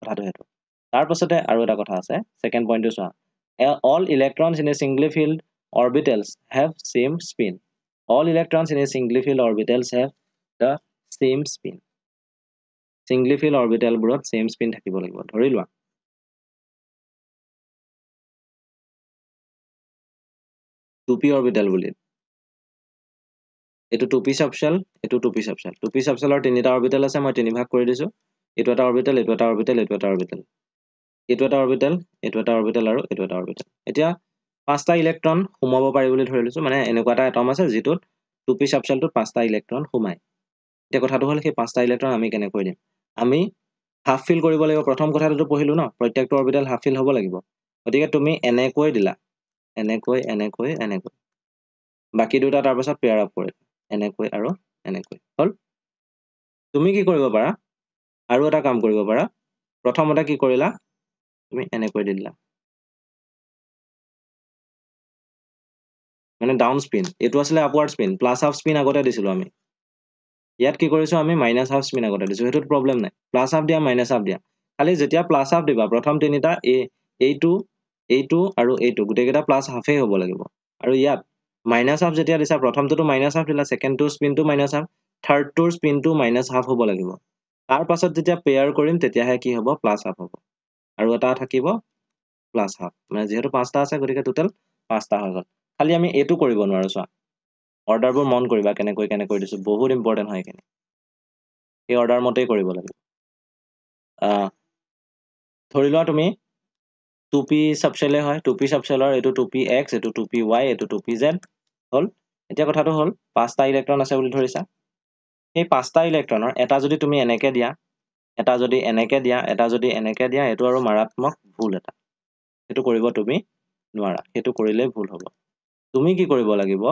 Speaker 1: কথাটো সেইটো তাৰপাছতে আৰু এটা কথা আছে ছেকেণ্ড পইণ্টটো চোৱা all electrons in a singly filled orbitals have same spin all electrons in a singly filled orbitals have the same spin singly fill অৰবিটেলবোৰত ছেম স্পিন থাকিব লাগিব ধৰি লোৱা টুপি অৰবিটেল বুলি এইটো টুপি চাপচেল এইটো টুপি চাপচেল টুপি চাপচেলৰ তিনিটা অৰবিটেল আছে মই তিনিভাগ কৰি দিছোঁ এইটো এটা অৰবিটেল এইটো এটা অৰবিটেল এইটো এটা অৰবিটেল এইটো এটা অৰবিটেল এইটো এটা অৰবিটেল আৰু এইটো এটা অৰবিটেল এতিয়া পাঁচটা ইলেক্ট্ৰন সোমাব পাৰি বুলি ধৰি লৈছোঁ মানে এনেকুৱা এটা এটম আছে যিটোত টুপি চাপচেলটোত পাঁচটা ইলেক্ট্ৰন সোমায় এতিয়া কথাটো হ'ল সেই পাঁচটা ইলেক্ট্ৰন আমি কেনেকৈ দিম আমি হাফ ফিল কৰিব লাগিব প্ৰথম কথাটোতো পঢ়িলোঁ ন প্ৰত্যেকটো অৰবিটেল হাফ ফিল হ'ব লাগিব গতিকে তুমি এনেকৈ দিলা এনেকৈ এনেকৈ এনেকৈ বাকী দুটা তাৰপাছত পেয়াৰ আপ কৰিলা এনেকৈ আৰু এনেকৈ হ'ল তুমি কি কৰিব পাৰা আৰু এটা কাম কৰিব পাৰা প্ৰথমতে কি কৰিলা
Speaker 2: তুমি এনেকৈ দি দিলা মানে
Speaker 1: ডাউন স্পিন এইটো আছিলে upward spin plus half spin আগতে দিছিলোঁ আমি ইয়াত কি কৰিছো আমি মাইনাছ হাফ স্পিন আগতে দিছো সেইটোত প্ৰব্লেম নাই প্লাছ হাফ দিয়া মাইনাছ হাফ দিয়া খালি যেতিয়া প্লাছ হাফ দিবা প্ৰথম তিনিটা এ এইটো এইটো আৰু এইটো গোটেইকেইটা প্লাছ হাফেই হ'ব লাগিব আৰু ইয়াত মাইনাছ হাফ যেতিয়া দিছা প্ৰথমটোতো মাইনাছ হাফ দিলা ছেকেণ্ডটোৰ স্পিনটো মাইনাছ হাফ থাৰ্ডটোৰ স্পিনটো মাইনাছ হাফ হ'ব লাগিব তাৰপাছত যেতিয়া পেয়াৰ কৰিম তেতিয়াহে কি হ'ব প্লাছ হাফ হ'ব আৰু এটা থাকিব প্লাছ হাফ মানে যিহেতু পাঁচটা আছে গতিকে টোটেল পাঁচটা হৈ গ'ল খালি আমি এইটো কৰিব নোৱাৰোঁ চোৱা অৰ্ডাৰবোৰ মন কৰিবা কেনেকৈ কেনেকৈ দিছোঁ বহুত ইম্পৰ্টেণ্ট হয় এইখিনি সেই অৰ্ডাৰ মতেই কৰিব লাগিব ধৰি লোৱা তুমি টুপি চাবচেলে হয় টুপি চাবচেলৰ এইটো টুপি এক্স এইটো টুপি ৱাই এইটো টুপি জেড হ'ল এতিয়া কথাটো হ'ল পাঁচটা ইলেক্ট্ৰন আছে বুলি ধৰিছা সেই পাঁচটা ইলেক্ট্ৰনৰ এটা যদি তুমি এনেকৈ দিয়া এটা যদি এনেকৈ দিয়া এটা যদি এনেকৈ দিয়া এইটো আৰু মাৰাত্মক ভুল এটা সেইটো কৰিব তুমি নোৱাৰা সেইটো কৰিলেই ভুল হ'ব তুমি কি কৰিব লাগিব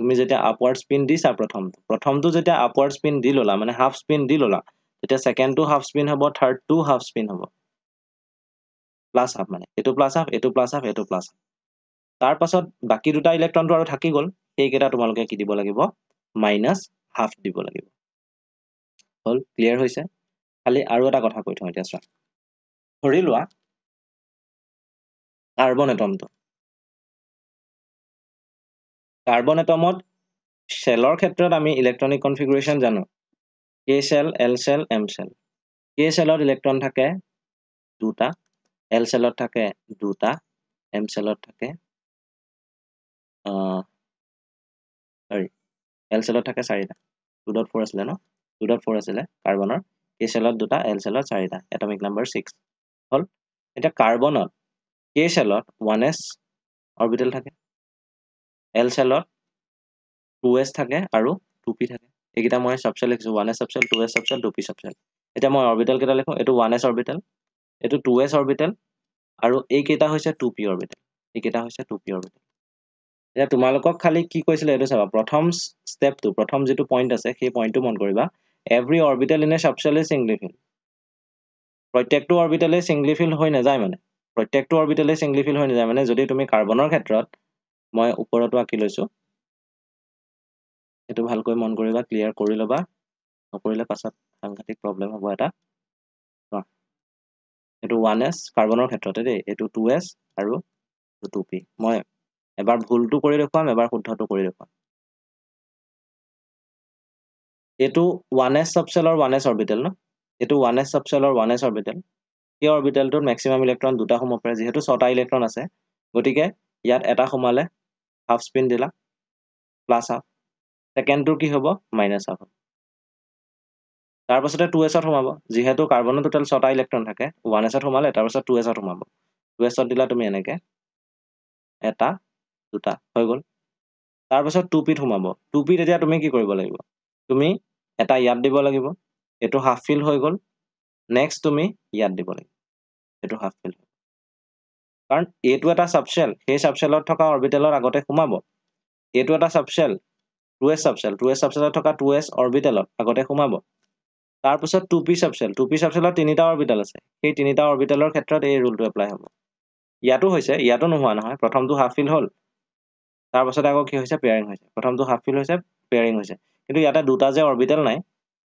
Speaker 1: তুমি যেতিয়া আপৱাৰ্ড স্পিন দিছা প্ৰথমটো প্ৰথমটো যেতিয়া আপৱাৰ্ড স্পিন দি ল'লা মানে হাফ স্পিন দি ল'লা তেতিয়া ছেকেণ্ডটো হাফ স্পিন হ'ব থাৰ্ডটো হাফ স্পিন হ'ব প্লাছ হাফ মানে এইটো প্লাছ হাফ এইটো প্লাছ হাফ এইটো প্লাছ হাফ তাৰপাছত বাকী দুটা ইলেক্ট্ৰনটো আৰু থাকি গ'ল সেইকেইটা তোমালোকে কি দিব লাগিব মাইনাছ হাফ দিব লাগিব হ'ল ক্লিয়াৰ হৈছে খালি আৰু এটা কথা কৈ থওঁ এতিয়া চোৱা ধৰি লোৱা
Speaker 2: কাৰ্বন এটমটো
Speaker 1: কাৰ্বন এটমত চেলৰ ক্ষেত্ৰত আমি ইলেক্ট্ৰনিক কনফিগুৰেশ্যন জানো K cell L cell M cell K চেলত ইলেক্ট্ৰন থাকে দুটা এল চেলত থাকে দুটা এম চেলত থাকে চৰি এল চেলত থাকে চাৰিটা টু ডট ফ'ৰ আছিলে ন টু ডট ফ'ৰ আছিলে কাৰ্বনৰ কে চেলত দুটা এল চেলত চাৰিটা এটমিক নাম্বাৰ ছিক্স হ'ল এতিয়া কাৰ্বনত কে চেলত ওৱান এছ অৰবিটেল থাকে এল চেলত টু এছ থাকে আৰু টু পি থাকে এইকেইটা মই চাবচেল লিখিছোঁ one S subshell two S subshell two P subshell এতিয়া মই অৰ্বিটেলকেইটা লিখোঁ এইটো ওৱান এছ অৰ্বিটেল এইটো টু এছ অৰ্বিটেল আৰু এইকেইটা হৈছে টু পি অৰ্বিটেল এইকেইটা হৈছে টু পি অৰ্বিটেল এতিয়া তোমালোকক খালি কি কৈছিলে এইটো চাবা প্ৰথম ষ্টেপটো প্ৰথম যিটো পইণ্ট আছে সেই পইণ্টটো মন কৰিবা every orbital in a subshell is singly filled প্ৰত্যেকটো অৰ্বিটেলেই ছিংগলি ফিল্ড হৈ নাযায় মানে প্ৰত্যেকটো অৰ্বিটেলেই ছিংগলি ফিল্ড হৈ নাযায় মানে যদি তুমি কাৰ্বনৰ ক্ষেত্ৰত মই ওপৰতো আঁকি লৈছোঁ এইটো ভালকৈ মন কৰিবা ক্লিয়াৰ কৰি ল'বা নকৰিলে পাছত সাংঘাতিক প্ৰব্লেম হ'ব এটা এইটো ওৱান এছ কাৰ্বনৰ ক্ষেত্ৰতে দেই এইটো টু এছ আৰু টু পি মই এবাৰ ভুলটো কৰি দেখুৱাম এবাৰ
Speaker 2: শুদ্ধটো কৰি দেখুৱাম
Speaker 1: এইটো ওৱান এছ চবচেলৰ ওৱান এছ অৰ্বিটেল ন এইটো ওৱান এছ চবচেলৰ ওৱান এছ অৰ্বিটেল সেই অৰ্বিটেলটোত মেক্সিমাম ইলেক্ট্ৰন দুটা সোমাব পাৰে যিহেতু ছটা ইলেক্ট্ৰন আছে গতিকে ইয়াত এটা সোমালে হাফ স্পিন দিলা প্লাছ হাফ ছেকেণ্ডটোৰ কি হ'ব মাইনাছ হাফ হ'ব তাৰপাছতে টু এছত সোমাব যিহেতু কাৰ্বনৰ টোটেল ছটা ইলেক্ট্ৰন থাকে ওৱান এছত সোমালে তাৰপাছত টু এছত সোমাব টু এছত দিলা তুমি এনেকৈ এটা দুটা হৈ গ'ল তাৰপাছত টু পিত সোমাব টু পিত এতিয়া তুমি কি কৰিব লাগিব তুমি এটা ইয়াত দিব লাগিব এইটো হাফ ফিল হৈ গ'ল নেক্সট তুমি ইয়াত দিব লাগিব এইটো হাফ ফিল হৈ কাৰণ এইটো এটা চাবচেল সেই চাবচেলত থকা অৰবিটেলৰ আগতে সোমাব এইটো এটা subshell two S subshell two S চাবচেলত থকা টু এছ অৰবিটেলত আগতে সোমাব তাৰপিছত two P subshell two P চাবচেলত তিনিটা অৰবিটেল আছে সেই তিনিটা অৰবিটেলৰ ক্ষেত্ৰত এই ৰুলটো এপ্লাই হ'ব ইয়াতো হৈছে ইয়াতো নোহোৱা নহয় প্ৰথমটো হাফ ফিল হ'ল তাৰপাছতে আকৌ কি হৈছে পেয়াৰিং হৈছে প্ৰথমটো হাফ ফিল হৈছে পেয়াৰিং হৈছে কিন্তু ইয়াতে দুটা যে অৰবিটেল নাই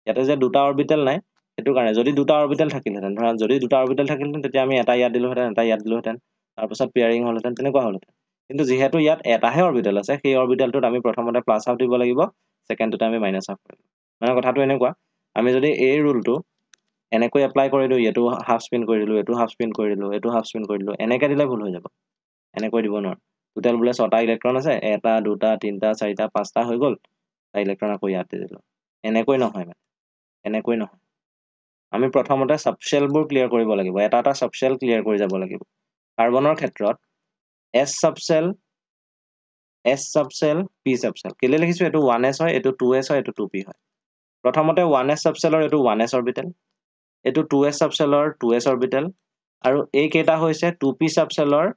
Speaker 1: ইয়াতে যে দুটা অৰবিটেল নাই সেইটো কাৰণে যদি দুটা অৰবিটেল থাকিলহেঁতেন ধৰা যদি দুটা অৰবিটেল থাকিলহেঁতেন তেতিয়া আমি এটা ইয়াত দিলোহেঁতেন এটা ইয়াত দিলোহেঁতেন তাৰপিছত পেয়াৰিং হ'লহেঁতেন তেনেকুৱা হ'লহেঁতেন কিন্তু যিহেতু ইয়াত এটাহে অৰবিটেল আছে সেই অৰবিটেলটোত আমি প্ৰথমতে প্লাছ হাফ দিব লাগিব ছেকেণ্ডটোতে আমি মাইনাছ হাফ কৰিম মানে কথাটো এনেকুৱা আমি যদি এই ৰুলটো এনেকৈ এপ্লাই কৰি দিওঁ এইটো হাফ স্পিন কৰিলোঁ এইটো হাফ স্পিন কৰি দিলোঁ এইটো হাফ স্পিন কৰি দিলোঁ এনেকৈ দিলে ভুল হৈ যাব এনেকৈ দিব নোৱাৰোঁ টোটেল বোলে ছটা ইলেক্ট্ৰন আছে এটা দুটা তিনিটা চাৰিটা পাঁচটা হৈ গ'ল তাৰ ইলেক্ট্ৰন আকৌ ইয়াত দি দিলোঁ এনেকৈ নহয় মানে এনেকৈ নহয় আমি প্ৰথমতে চাবচেলবোৰ ক্লিয়াৰ কৰিব লাগিব এটা এটা চাবচেল ক্লিয়াৰ কৰি যাব লাগিব কাৰ্বনৰ ক্ষেত্ৰত S subshell S subshell P subshell কেলৈ লিখিছো এইটো ওৱান এছ হয় এইটো টু এছ হয় এইটো টু পি হয় প্ৰথমতে ওৱান এছ চাবচেলৰ এইটো ওৱান এছ অৰবিটেল এইটো টু এছ চাবচেলৰ টু এছ অৰবিটেল আৰু এইকেইটা হৈছে টু পি চাবচেলৰ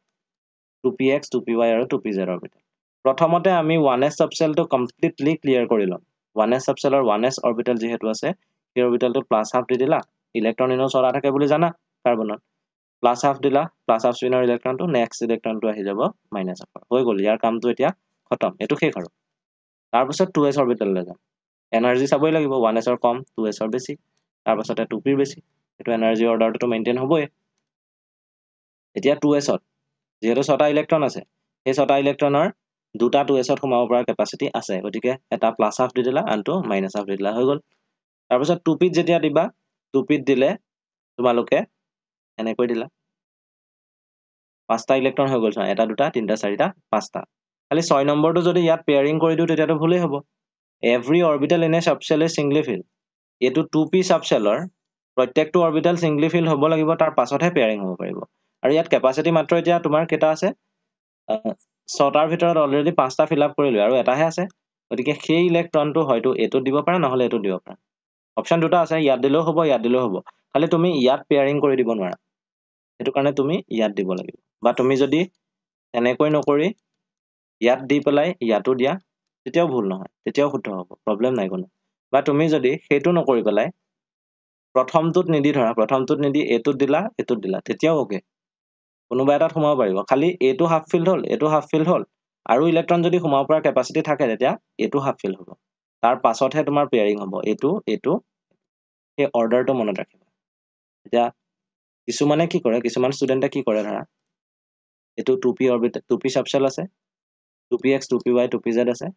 Speaker 1: two P x two P Y আৰু টু পি জেড অৰবিটেল প্ৰথমতে আমি ওৱান এছ চাবচেলটো কমপ্লিটলি ক্লিয়াৰ কৰি ল'ম ওৱান এছ চাবচেলৰ ওৱান এছ অৰবিটেল যিহেতু আছে সেই অৰবিটেলটোত প্লাছ হাফ দি দিলা ইলেক্ট্ৰন ইনো চলা থাকে বুলি জানা কাৰ্বনত plus half dila, plus half spinner electron to next electron to a hijab, minus half. Hogol, your come to itia, cotton, etu hekaro. Tarbusa two s orbital legend. Energy subway one s or com, two s or basic. Tarbusa two p basic. Etu energy order to maintain hoboe. Etia two s or zero sota electron asse. A sota electron or duta two s or homo over capacity asse. Otike, eta plus half dila and to minus half dila hogol. Tarbusa two p jetia diba, two p dile, tumaluke. এনেকৈ দিলা পাঁচটা electron হৈ গ'ল চোৱা এটা দুটা তিনিটা চাৰিটা পাঁচটা খালি ছয় নম্বৰটো যদি ইয়াত পেয়াৰিং কৰি দিওঁ তেতিয়াতো ভুলেই হ'ব every orbital in a subshell is singly fill এইটো টু পি চাবচেলৰ প্ৰত্যেকটো অৰ্বিটেল চিংগলি ফিল হ'ব লাগিব তাৰ পাছতহে পেয়াৰিং হ'ব পাৰিব আৰু ইয়াত কেপাচিটি মাত্ৰ এতিয়া তোমাৰ কেইটা আছে ছটাৰ ভিতৰত অলৰেডি পাঁচটা ফিল আপ কৰিলোঁ আৰু এটাহে আছে গতিকে সেই ইলেক্ট্ৰনটো হয়তো এইটোত দিব পাৰা নহ'লে এইটোত দিব পাৰা অপশ্যন দুটা আছে ইয়াত দিলেও হ'ব ইয়াত দিলেও হ'ব খালি তুমি ইয়াত পেয়াৰিং কৰি দিব নোৱাৰা সেইটো কাৰণে তুমি ইয়াত দিব লাগিব বা তুমি যদি এনেকৈ নকৰি ইয়াত দি পেলাই ইয়াতো দিয়া তেতিয়াও ভুল নহয় তেতিয়াও শুদ্ধ হ'ব প্ৰব্লেম নাই কোনো বা তুমি যদি সেইটো নকৰি পেলাই প্ৰথমটোত নিদি ধৰা প্ৰথমটোত নিদি এইটোত দিলা এইটোত দিলা তেতিয়াও অ'কে কোনোবা এটাত সোমাব পাৰিব খালি এইটো হাফ ফিল্ড হ'ল এইটো হাফ ফিল্ড হ'ল আৰু ইলেক্ট্ৰন যদি সোমাব পৰা কেপাচিটি থাকে তেতিয়া এইটো হাফ ফিল্ড হ'ব তাৰ পাছতহে তোমাৰ পেয়াৰিং হ'ব এইটো এইটো সেই অৰ্ডাৰটো মনত ৰাখিবা এতিয়া কিছুমানে কি কৰে কিছুমান ষ্টুডেণ্টে কি কৰে ধৰা এইটো two P orbit two P subshell আছে two P x two P Y two P Z আছে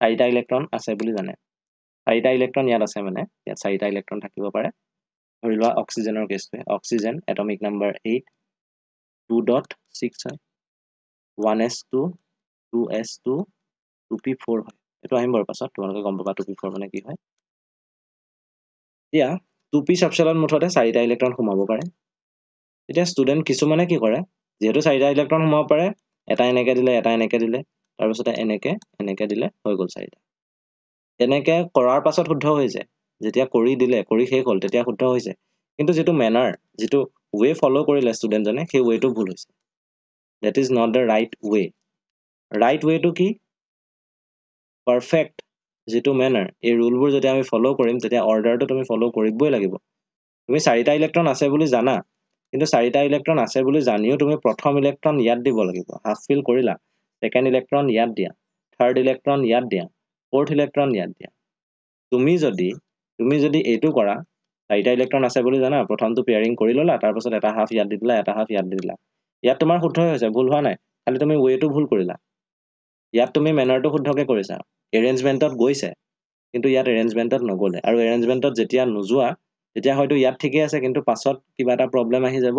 Speaker 1: চাৰিটা ইলেক্ট্ৰন আছে বুলি জানে চাৰিটা ইলেক্ট্ৰন ইয়াত আছে মানে ইয়াত চাৰিটা ইলেক্ট্ৰন থাকিব পাৰে ধৰি লোৱা অক্সিজেনৰ কেছটোৱে oxygen atomic number eight two dot six হয় one S two two S two two P four হয় এইটো আহিম বাৰু পাছত তোমালোকে গম পাবা টু পি ফ'ৰ মানে কি হয় এতিয়া টু পি চাবচেলত মুঠতে চাৰিটা ইলেক্ট্ৰন সোমাব পাৰে এতিয়া ষ্টুডেণ্ট কিছুমানে কি কৰে যিহেতু চাৰিটা ইলেক্ট্ৰন সোমাব পাৰে এটা এনেকৈ দিলে এটা এনেকৈ দিলে তাৰপিছতে এনেকৈ এনেকৈ দিলে হৈ গ'ল চাৰিটা এনেকৈ কৰাৰ পাছত শুদ্ধ হৈছে যেতিয়া কৰি দিলে কৰি শেষ হ'ল তেতিয়া শুদ্ধ হৈছে কিন্তু যিটো মেনাৰ যিটো ৱে ফ'ল' কৰিলে ষ্টুডেণ্টজনে সেই ৱেটো ভুল হৈছে that is not the right way right ৱেটো কি পাৰফেক্ট যিটো মেনাৰ এই ৰুলবোৰ যেতিয়া আমি ফ'ল' কৰিম তেতিয়া অৰ্ডাৰটো তুমি ফ'ল' কৰিবই লাগিব তুমি চাৰিটা ইলেক্ট্ৰন আছে বুলি জানা কিন্তু চাৰিটা ইলেক্ট্ৰন আছে বুলি জানিও তুমি প্ৰথম ইলেক্ট্ৰন ইয়াত দিব লাগিব হাফ ফিল কৰিলা ছেকেণ্ড ইলেক্ট্ৰন ইয়াত দিয়া থাৰ্ড ইলেক্ট্ৰন ইয়াত দিয়া ফ'ৰ্থ ইলেক্ট্ৰন ইয়াত দিয়া তুমি যদি তুমি যদি এইটো কৰা চাৰিটা ইলেক্ট্ৰন আছে বুলি জানা প্ৰথমটো পেয়াৰিং কৰি ল'লা তাৰপাছত এটা হাফ ইয়াত দি দিলা এটা হাফ ইয়াত দি দিলা ইয়াত তোমাৰ শুদ্ধই হৈছে ভুল হোৱা নাই খালি তুমি ৱেটো ভুল কৰিলা ইয়াত তুমি মেনাৰটো শুদ্ধকৈ কৰিছা এৰেঞ্জমেণ্টত গৈছে কিন্তু ইয়াত এৰেঞ্জমেণ্টত নগ'লে আৰু এৰেঞ্জমেণ্টত যেতিয়া নোযোৱা তেতিয়া হয়তো ইয়াত ঠিকেই আছে কিন্তু পাছত কিবা এটা প্ৰব্লেম আহি যাব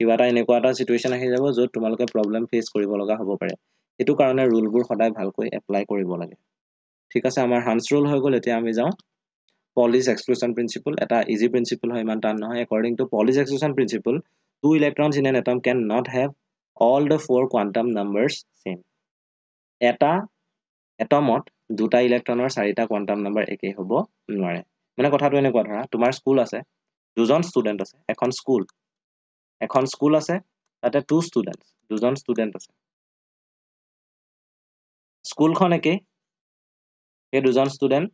Speaker 1: কিবা এটা এনেকুৱা এটা চিটুৱেশ্যন আহি যাব য'ত তোমালোকে প্ৰব্লেম ফেচ কৰিব লগা হ'ব পাৰে সেইটো কাৰণে ৰুলবোৰ সদায় ভালকৈ এপ্লাই কৰিব লাগে ঠিক আছে আমাৰ হাঞ্চ ৰুল হৈ গ'ল এতিয়া আমি যাওঁ পলিচ এক্সক্লুশ্যন প্ৰিন্সিপল এটা ইজি প্ৰিন্সিপল হয় ইমান টান নহয় according to Pauli's exclusion principle two electrons in an atom can not have all the four quantum numbers same এটা এটমত দুটা ইলেক্ট্ৰনৰ চাৰিটা কোৱাণ্টাম নাম্বাৰ একেই হ'ব নোৱাৰে মানে কথাটো এনেকুৱা ধৰা তোমাৰ স্কুল আছে দুজন ষ্টুডেণ্ট আছে এখন স্কুল এখন স্কুল আছে তাতে টু ষ্টুডেণ্ট দুজন ষ্টুডেণ্ট আছে স্কুলখন একেই সেই দুজন ষ্টুডেণ্ট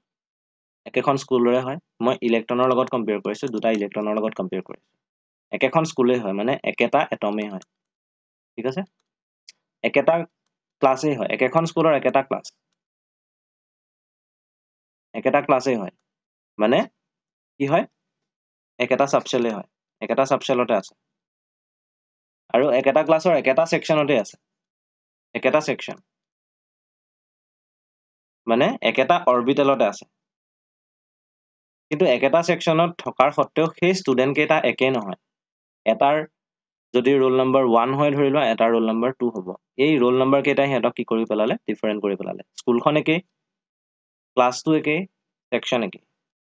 Speaker 1: একেখন স্কুলৰে হয় মই ইলেক্ট্ৰনৰ লগত কম্পেয়াৰ কৰিছোঁ দুটা ইলেক্ট্ৰনৰ লগত কম্পেয়াৰ কৰিছোঁ একেখন স্কুলেই হয় মানে একেটা এটমেই হয় ঠিক আছে একেটা ক্লাছেই হয় একেখন স্কুলৰ একেটা ক্লাছ
Speaker 2: একেটা ক্লাছেই হয় মানে কি হয় একেটা চাবচেলেই হয় একেটা চাবচেলতে আছে আৰু একেটা ক্লাছৰ একেটা ছেকশ্যনতে আছে একেটা ছেকশ্যন
Speaker 1: মানে একেটা অৰ্বিটেলতে আছে কিন্তু একেটা ছেকশ্যনত থকাৰ সত্বেও সেই ষ্টুডেণ্টকেইটা একেই নহয় এটাৰ যদি ৰোল নম্বৰ ওৱান হয় ধৰি লোৱা এটাৰ ৰোল নম্বৰ টু হ'ব এই ৰোল নম্বৰকেইটাই সিহঁতক কি কৰি পেলালে ডিফাৰেণ্ট কৰি পেলালে স্কুলখন একেই ক্লাছটো একেই ছেকশ্যন একেই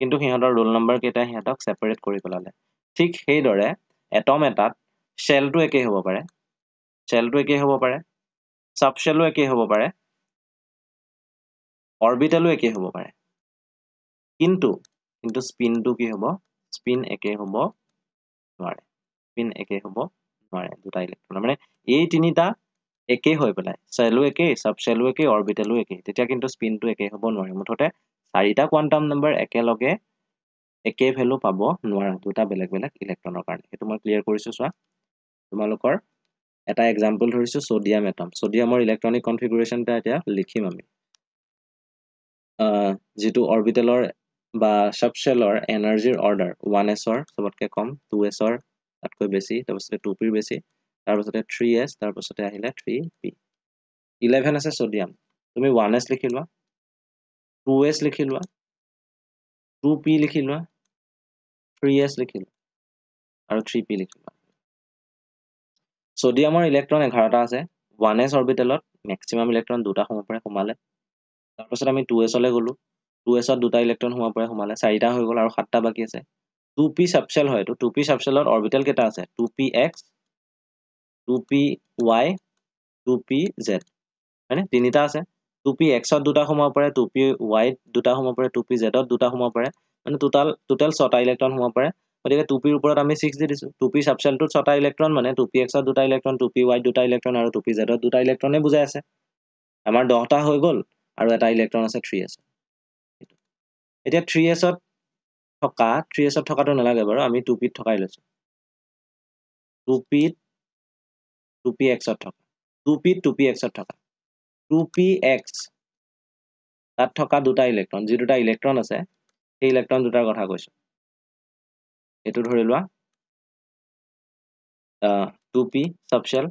Speaker 1: কিন্তু সিহঁতৰ ৰোল নম্বৰকেইটাই সিহঁতক ছেপাৰেট কৰি পেলালে ঠিক সেইদৰে এটম এটাত চেলটো একেই হ'ব পাৰে চেলটো একেই হ'ব পাৰে চেলো একেই হ'ব পাৰে অৰ্বিটেলো একেই হ'ব পাৰে কিন্তু কিন্তু স্পিনটো কি হ'ব স্পিন একেই হ'ব নোৱাৰে স্পিন একেই হ'ব নোৱাৰে দুটা ইলেক্ট্ৰন মানে এই তিনিটা একেই হৈ পেলাই চেলো একেই চাব চেলো একেই অৰ্বিটেলো একেই তেতিয়া কিন্তু স্পিনটো একেই হ'ব নোৱাৰে মুঠতে চাৰিটা কোৱাণ্টাম নাম্বাৰ একেলগে একে ভেলু পাব নোৱাৰা দুটা বেলেগ বেলেগ ইলেক্ট্ৰনৰ কাৰণে সেইটো মই ক্লিয়াৰ কৰিছোঁ চোৱা তোমালোকৰ এটা এক্সাম্পল ধৰিছোঁ ছ'ডিয়াম এটম ছ'ডিয়ামৰ ইলেক্ট্ৰনিক কনফিগুৰেশ্যন এটা এতিয়া লিখিম আমি যিটো অৰবিটেলৰ বা চাবচেলৰ এনাৰ্জিৰ অৰ্ডাৰ ওৱান এছৰ চবতকৈ কম টু এছৰ তাতকৈ বেছি তাৰপিছতে টু পিৰ বেছি তাৰপিছতে থ্ৰী এছ তাৰপিছতে আহিলে থ্ৰী পি ইলেভেন আছে ছ'ডিয়াম তুমি ওৱান এছ লিখি লোৱা 2s লিখি লোৱা 2p লিখি লোৱা 3s লিখি লোৱা আৰু 3p লিখি লোৱা সোডিয়ামৰ ইলেক্ট্ৰন 11 টা আছে 1s অৰবিটেলত মেক্সিমাম ইলেক্ট্ৰন দুটা সমপৰে সোমালে তাৰ পিছত আমি 2s লৈ গলো 2sত দুটা ইলেক্ট্ৰন সোমপৰে সোমালে চাৰিটা হৈ গল আৰু সাতটা বাকী আছে 2p সাবশেল হয়তো 2p সাবশেলৰ অৰবিটেল কেটা আছে 2px 2py 2pz মানে তিনিটা আছে টুপি এক্সত দুটা সোমাব পাৰে টুপি ৱাইত দুটা সোমাব পাৰে টুপি জেডত দুটা সোমাব পাৰে মানে টোটাল টোটেল ছটা ইলেক্ট্ৰন সোমাব পাৰে গতিকে টুপিৰ ওপৰত আমি ছিক্স দি দিছোঁ টুপি ছাবচেলটোত ছটা ইলেক্ট্ৰন মানে টুপি এক্সত দুটা ইলেক্ট্ৰন টুপি ৱাইত দুটা ইলেক্ট্ৰন আৰু টুপি জেডত দুটা ইলেক্ট্ৰনে বুজাই আছে আমাৰ দহটা হৈ গ'ল আৰু এটা ইলেক্ট্ৰন আছে থ্ৰী এছত এতিয়া থ্ৰী এছত থকা থ্ৰী এছত থকাটো নালাগে বাৰু আমি টুপিত থকাই লৈছোঁ টুপিত টুপি এক্সত থকা টুপিত টুপি এক্সত থকা 2px তাত থকা দুটা ইলেকট্ৰন যে দুটা ইলেকট্ৰন আছে সেই ইলেকট্ৰন দুটাৰ কথা কৈছো
Speaker 2: এটো ধৰি লোৱা 2p
Speaker 1: সাবশেল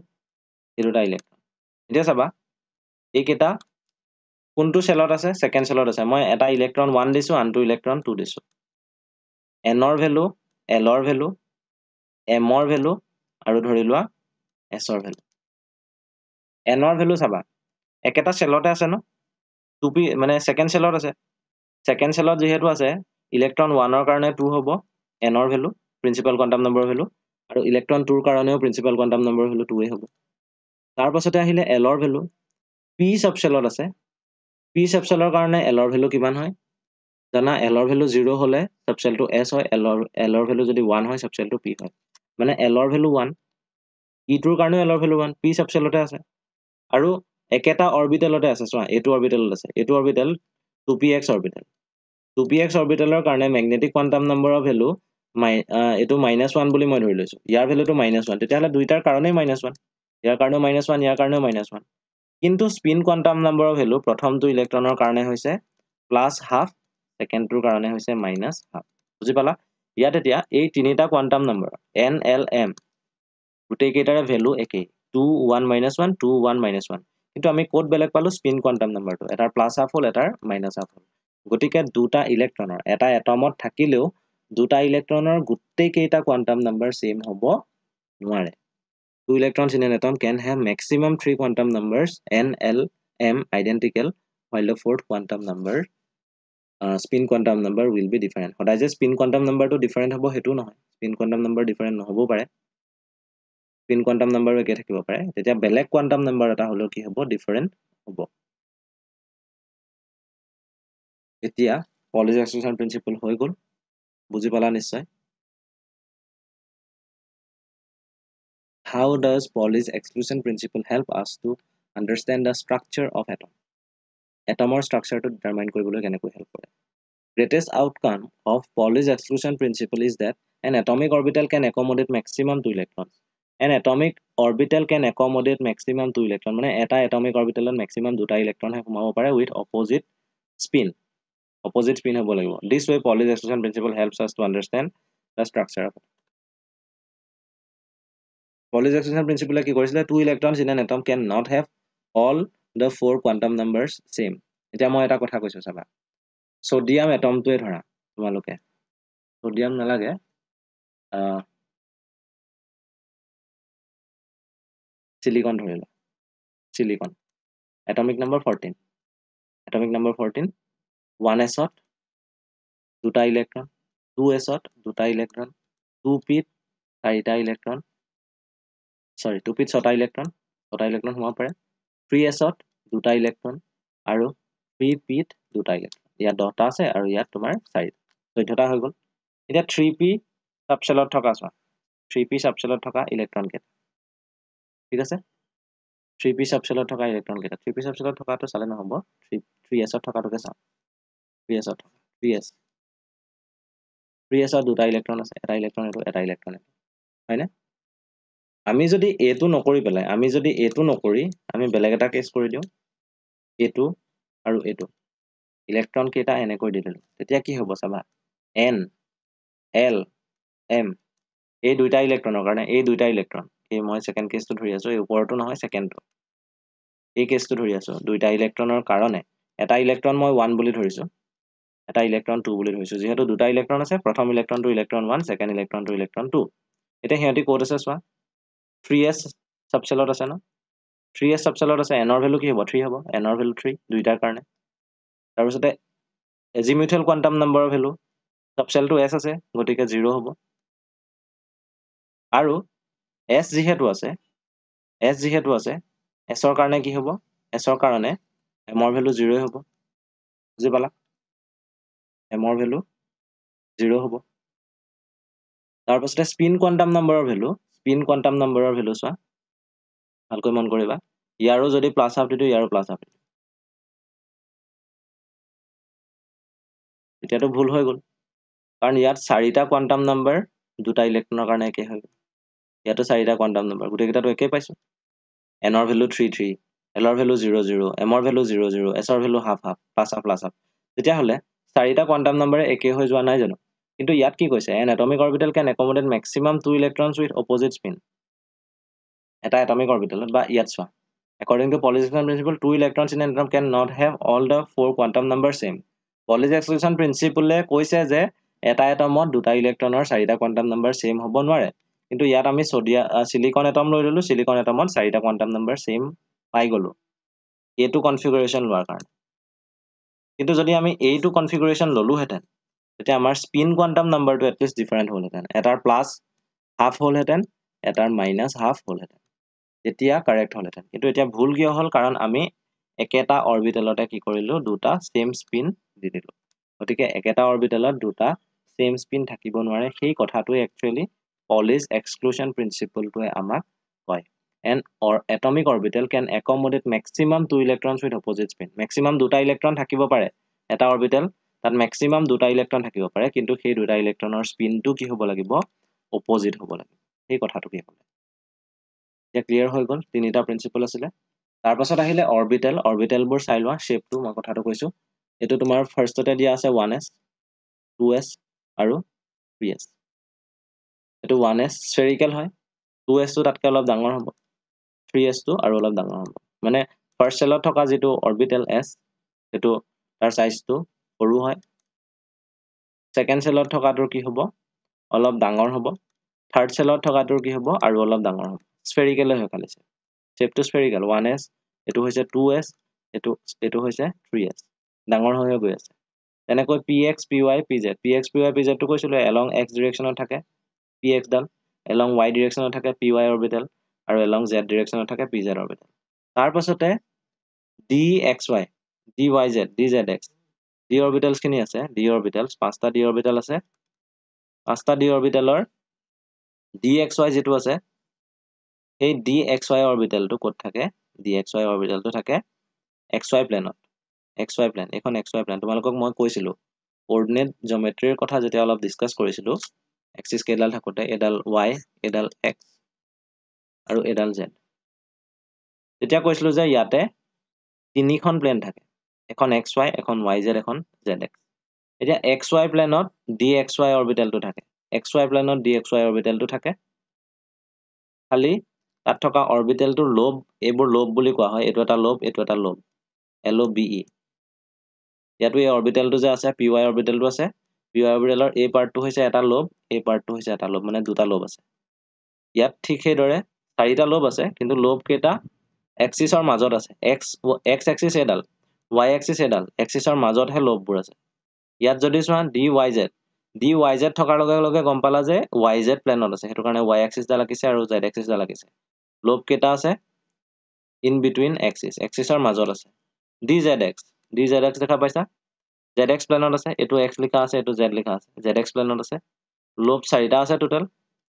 Speaker 1: এটোটা ইলেকট্রন এটা সাবা এইকেটা কোনটো সেলত আছে সেকেন্ড সেলত আছে মই এটা ইলেকট্রন 1 দিছো আনটো ইলেকট্রন 2 দিছো n ৰ ভ্যালু l ৰ ভ্যালু m ৰ ভ্যালু আৰু ধৰি লোৱা s ৰ ভ্যালু n ৰ একেটা চেলতে আছে ন টু পি মানে ছেকেণ্ড চেলত আছে ছেকেণ্ড চেলত যিহেতু আছে ইলেক্ট্ৰন ওৱানৰ কাৰণে টু হ'ব এনৰ ভেলু প্ৰিন্সিপাল কোৱাণ্টাম নম্বৰৰ ভেলু আৰু ইলেক্ট্ৰন টুৰ কাৰণেও প্ৰিন্সিপাল কোৱাণ্টাম নম্বৰ ভেলু টুৱেই হ'ব তাৰপাছতে আহিলে এলৰ ভেলু পি চেপচেলত আছে পি চেপচেলৰ কাৰণে এলৰ ভেলু কিমান হয় জানা এলৰ ভেলু জিৰ' হ'লে চেপচেলটো এছ হয় এলৰ এলৰ ভেলু যদি ওৱান হয় চেপচেলটো পি হয় মানে এলৰ ভেলু ওৱান ইটোৰ কাৰণেও এলৰ ভেলু ওৱান পি চেপচেলতে আছে আৰু একেটা অৰবিটেলতে আছে চোৱা এইটো অৰবিটেলত আছে এইটো orbital two P X orbital two P X অৰবিটেলৰ কাৰণে মেগনেটিক কোৱাণ্টাম নম্বৰৰ ভেলু মাই এইটো মাইনাছ ওৱান বুলি মই ধৰি লৈছোঁ ইয়াৰ ভেলুটো মাইনাছ ওৱান তেতিয়াহ'লে দুইটাৰ কাৰণেই মাইনাছ ওৱান ইয়াৰ কাৰণেও মাইনাছ ওৱান ইয়াৰ কাৰণেও মাইনাছ ওৱান কিন্তু স্পিন কোৱাণ্টাম নম্বৰৰ ভেলু প্ৰথমটো ইলেক্ট্ৰনৰ কাৰণে হৈছে প্লাছ হাফ ছেকেণ্ডটোৰ কাৰণে হৈছে মাইনাছ হাফ বুজি পালা ইয়াত এতিয়া এই তিনিটা quantum number n l m গোটেইকেইটাৰে ভেলু একেই two one minus one two one minus one কিন্তু আমি ক'ত বেলেগ পালো স্পিন কোয়ান্টাম নাম্বারটো এটার প্লাস হাফ হল এটার মাইনাস হাফ হল গতিকে দুটা ইলেকট্রনের এটা এটমত থাকিলেও দুটা ইলেকট্রনের গোটেই কেইটা কোয়ান্টাম নাম্বার সেম হব নোৱাৰে two electron in an atom can have maximum three quantum numbers n l m identical while fourth quantum number spin quantum number will be different সদায় যে স্পিন কোয়ান্টাম নাম্বারটো ডিফারেন্ট হব সেটো নহয় spin quantum number different নহবও পাৰে spin quantum নাম্বাৰো একে থাকিব পাৰে তেতিয়া বেলেগ কোৱাণ্টাম নাম্বাৰ এটা হ'লেও কি হ'ব ডিফাৰেণ্ট হ'ব এতিয়া পলিজ এক্সট্ৰেশ্যন প্ৰিন্সিপল হৈ গ'ল বুজি পালা
Speaker 2: নিশ্চয় how does
Speaker 1: Pauli exclusion principle help us to understand the structure of atom এটমৰ ষ্ট্ৰাকচাৰটো ডিটাৰমাইন কৰিবলৈ কেনেকৈ হেল্প কৰে greatest outcome of Pauli exclusion principle is that an atomic orbital can accommodate maximum two electron an atomic orbital can accommodate maximum two electron মানে এটা atomic অৰবিটেলত maximum দুটা ইলেক্ট্ৰনহে সোমাব পাৰে with opposite spin opposite spin হ'ব লাগিব this way Pauli exclusion principle helps আছ to understand the structure of Pauli exclusion প্ৰিন্সিপালে কি কৰিছিলে two electrons in an atom can not have all the four quantum numbers same এতিয়া মই এটা কথা কৈছোঁ চাবা ছ'ডিয়াম এটমটোৱে ধৰা তোমালোকে ছ'ডিয়াম নালাগে চিলিকন ধৰি লওক silicon atomic number fourteen atomic number fourteen one এছত দুটা ইলেক্ট্ৰন টু এছত দুটা ইলেক্ট্ৰন টু পিত চাৰিটা ইলেক্ট্ৰন চৰি টু পিত ছটা ইলেক্ট্ৰন ছটা ইলেক্ট্ৰন সোমাব পাৰে থ্ৰী এছত দুটা ইলেক্ট্ৰন আৰু থ্ৰী পিত দুটা ইলেক্ট্ৰন ইয়াত দহটা আছে আৰু ইয়াত তোমাৰ চাৰিটা চৈধ্যটা হৈ গ'ল এতিয়া থ্ৰী পি চাবচেলত থকা চোৱা থ্ৰী পি চাবচেলত থকা ইলেক্ট্ৰনকেইটা ঠিক আছে থ্ৰী পি চাবচেলত থকা ইলেক্ট্ৰনকেইটা থ্ৰী পি চাবচেলত থকাটো চালে নহ'ব থ্ৰী থ্ৰী এছত থকাটোকে চাওঁ থ্ৰী এছত থকা থ্ৰী এছ থ্ৰী এছত দুটা ইলেক্ট্ৰন আছে এটা ইলেক্ট্ৰন এইটো এটা ইলেক্ট্ৰন এইটো হয়নে আমি যদি এইটো নকৰি পেলাই আমি যদি এইটো নকৰি আমি বেলেগ এটা কেছ কৰি দিওঁ এইটো আৰু এইটো ইলেক্ট্ৰনকেইটা এনেকৈ দি দিলোঁ তেতিয়া কি হ'ব চাবা এন এল এম এই দুইটা ইলেক্ট্ৰনৰ কাৰণে এই দুইটা ইলেক্ট্ৰন সেই মই ছেকেণ্ড কেছটো ধৰি আছোঁ এই ওপৰতো নহয় ছেকেণ্ডটো এই কেছটো ধৰি আছোঁ দুইটা ইলেক্ট্ৰনৰ কাৰণে এটা ইলেক্ট্ৰন মই ওৱান বুলি ধৰিছোঁ এটা ইলেক্ট্ৰন টু বুলি ধৰিছোঁ যিহেতু দুটা ইলেক্ট্ৰন আছে প্ৰথম ইলেক্ট্ৰনটো ইলেক্ট্ৰন ওৱান ছেকেণ্ড ইলেক্ট্ৰনটো ইলেক্ট্ৰন টু এতিয়া সিহঁতি ক'ত আছে চোৱা থ্ৰী এছ চাবচেলত আছে ন থ্ৰী এছ চাবচেলত আছে এনৰ ভেলু কি হ'ব থ্ৰী হ'ব এনৰ ভেলু থ্ৰী দুইটাৰ কাৰণে তাৰপিছতে এজিমিউথেল কোৱাণ্টাম নম্বৰৰ ভেলু চাবচেলটো এছ আছে গতিকে জিৰ' হ'ব আৰু এছ যিহেতু আছে এছ যিহেতু আছে এছৰ কাৰণে কি হ'ব এছৰ কাৰণে এমৰ ভেলু জিৰ'ই হ'ব বুজি পালা এমৰ ভেলু জিৰ' হ'ব তাৰপাছতে স্পিন কোৱাণ্টাম নম্বৰৰ ভেলু স্পিন কোৱাণ্টাম নম্বৰৰ ভেলু চোৱা ভালকৈ মন কৰিবা ইয়াৰো যদি প্লাছ হাফ দিওঁ ইয়াৰো প্লাছ হাফ এতিয়াতো ভুল হৈ গ'ল কাৰণ ইয়াত চাৰিটা কোৱাণ্টাম নাম্বাৰ দুটা ইলেক্ট্ৰনৰ কাৰণে একে হৈ গ'ল ইয়াতো চাৰিটা কোৱাণ্টাম নাম্বাৰ গোটেইকেইটাতো একেই পাইছোঁ এনৰ ভেলু থ্ৰী থ্ৰী এলৰ ভেলু জিৰ' জিৰ' এমৰ ভেলু জিৰ' জিৰ' এছৰ value half half plus half plus half তেতিয়াহ'লে চাৰিটা কোৱাণ্টাম নাম্বাৰে একেই হৈ যোৱা নাই জানো কিন্তু ইয়াত কি কৈছে an atomic orbital can accommodate maximum two electrons with opposite spin এটা এটমিক অৰবিটেলত বা ইয়াত চোৱা according to Pauli exclusion principle two electrons in atom can not have all the four quantum number same Pauli exclusion প্ৰিন্সিপলে কৈছে যে এটা এটমত দুটা ইলেক্ট্ৰনৰ চাৰিটা কোৱাণ্টাম নাম্বাৰ ছেম হ'ব নোৱাৰে কিন্তু ইয়াত আমি সোডিয়াম চিলিকন এটম লৈ ললোঁ চিলিকন এটমত চাৰিটা কোৱাণ্টাম নাম্বাৰ চেম পাই গ'লোঁ এইটো কনফিগাৰেশ্যন লোৱাৰ কাৰণে কিন্তু যদি আমি এইটো কনফিগাৰেশ্যন ল'লোহেঁতেন তেতিয়া আমাৰ স্পিন কোৱাণ্টাম নাম্বাৰটো এটলিষ্ট ডিফাৰেণ্ট হ'লহেঁতেন এটাৰ প্লাছ হাফ হ'লহেঁতেন এটাৰ মাইনাছ হাফ হ'লহেঁতেন তেতিয়া কাৰেক্ট হ'লহেঁতেন কিন্তু এতিয়া ভুল কিয় হ'ল কাৰণ আমি একেটা অৰ্বিটেলতে কি কৰিলোঁ দুটা চেম স্পিন দি দিলোঁ গতিকে একেটা অৰ্বিটেলত দুটা চেম স্পিন থাকিব নোৱাৰে সেই কথাটোৱে একচুৱেলি পলিজ এক্সক্লুশ্যন প্ৰিন্সিপলটোৱে আমাক কয় and or atomic orbital can accommodate maximum two electrons with opposite spin maximum দুটা ইলেক্ট্ৰন থাকিব পাৰে এটা অৰবিটেল তাত মেক্সিমাম দুটা ইলেক্ট্ৰন থাকিব পাৰে কিন্তু সেই দুটা ইলেক্ট্ৰনৰ স্পিনটো কি হ'ব লাগিব অপজিট হ'ব লাগিব সেই কথাটো কি হ'লে এতিয়া ক্লিয়াৰ হৈ গ'ল তিনিটা প্ৰিন্সিপল আছিলে তাৰপাছত আহিলে অৰবিটেল অৰবিটেলবোৰ চাই লোৱা শ্বেপটো মই কথাটো কৈছোঁ এইটো তোমাৰ ফাৰ্ষ্টতে দিয়া আছে ওৱান এছ টু এছ আৰু থ্ৰী এছ এইটো ওৱান এছ চেৰিকেল হয় টু এছটো তাতকৈ অলপ ডাঙৰ হ'ব থ্ৰী এছটো আৰু অলপ ডাঙৰ হ'ব মানে ফাৰ্ষ্ট চেলত থকা যিটো অৰ্বিটেল এছ সেইটো তাৰ চাইজটো সৰু হয় ছেকেণ্ড চেলত থকাটোৰ কি হ'ব অলপ ডাঙৰ হ'ব থাৰ্ড চেলত থকাটোৰ কি হ'ব আৰু অলপ ডাঙৰ হ'ব স্পেৰিকেলে হৈ খালিছে চেপটো স্পেৰিকেল ওৱান এছ এইটো হৈছে টু এছ এইটো এইটো হৈছে থ্ৰী এছ ডাঙৰ হৈ গৈ আছে তেনেকৈ p x p y p z p x p y p জেডটো কৈছিলোঁ এলং এক্স ডিৰেকশ্যনত থাকে পি এক্স ডাল এলং ৱাই ডিৰেকশ্যনত থাকে পি ৱাই অৰবিটেল আৰু এলং জেড ডিৰেকশ্যনত থাকে পি জেড অৰবিটেল তাৰপাছতে d x y d y z d z x d অৰবিটেলছখিনি আছে ডি অৰবিটেলছ পাঁচটা ডি অৰবিটেল আছে পাঁচটা ডি অৰবিটেলৰ ডি এক্স ৱাই যিটো আছে সেই ডি এক্স ৱাই অৰবিটেলটো ক'ত থাকে ডি এক্স ৱাই অৰবিটেলটো থাকে এক্স ৱাই প্লেনত এক্স ৱাই প্লেন এইখন এক্স ৱাই প্লেন তোমালোকক মই কৈছিলোঁ কৰ্ডিনেট জিঅমেট্ৰিৰ কথা যেতিয়া অলপ ডিছকাছ কৰিছিলোঁ এক্সিছ কেইডাল থাকোঁতে এডাল ৱাই এডাল এক্স আৰু এডাল জেড যেতিয়া কৈছিলোঁ যে ইয়াতে তিনিখন প্লেন থাকে এখন এক্স ৱাই এখন ৱাই জেড এখন জেড এক্স এতিয়া এক্স ৱাই প্লেনত ডি এক্স ৱাই অৰবিটেলটো থাকে এক্স ৱাই প্লেনত ডি এক্স ৱাই অৰবিটেলটো থাকে খালি তাত থকা অৰবিটেলটোৰ লোভ এইবোৰ লোভ বুলি কোৱা হয় এইটো এটা লোভ এইটো এটা লোভ এল অ' বি ই ইয়াতো এই অৰবিটেলটো যে আছে পি ৱাই অৰবিটেলটো আছে বিয়াবিৰেলৰ এই পাৰ্টটো হৈছে এটা লোভ এই পাৰ্টটো হৈছে এটা লোভ মানে দুটা লোভ আছে ইয়াত ঠিক সেইদৰে চাৰিটা লোভ আছে কিন্তু লোভ কেইটা এক্সিছৰ মাজত আছে এক্স এক্স এক্সিছ এডাল ৱাই এক্সিছ এডাল এক্সিছৰ মাজতহে লোভবোৰ আছে ইয়াত যদি চোৱা d y z d y z থকাৰ লগে লগে গম পালা যে ৱাই জেড প্লেনত আছে সেইটো কাৰণে ৱাই এক্সিছডাল লাগিছে আৰু জেড এক্সিছডাল লাগিছে লোভ কেইটা আছে ইন বিটুইন এক্সিছ এক্সিছৰ মাজত আছে d z x d z x দেখা পাইছা জেড এক্স প্লেনত আছে এইটো এক্স লিখা আছে এইটো জেড লিখা আছে জেড এক্স প্লেনত আছে লোভ চাৰিটা আছে টোটেল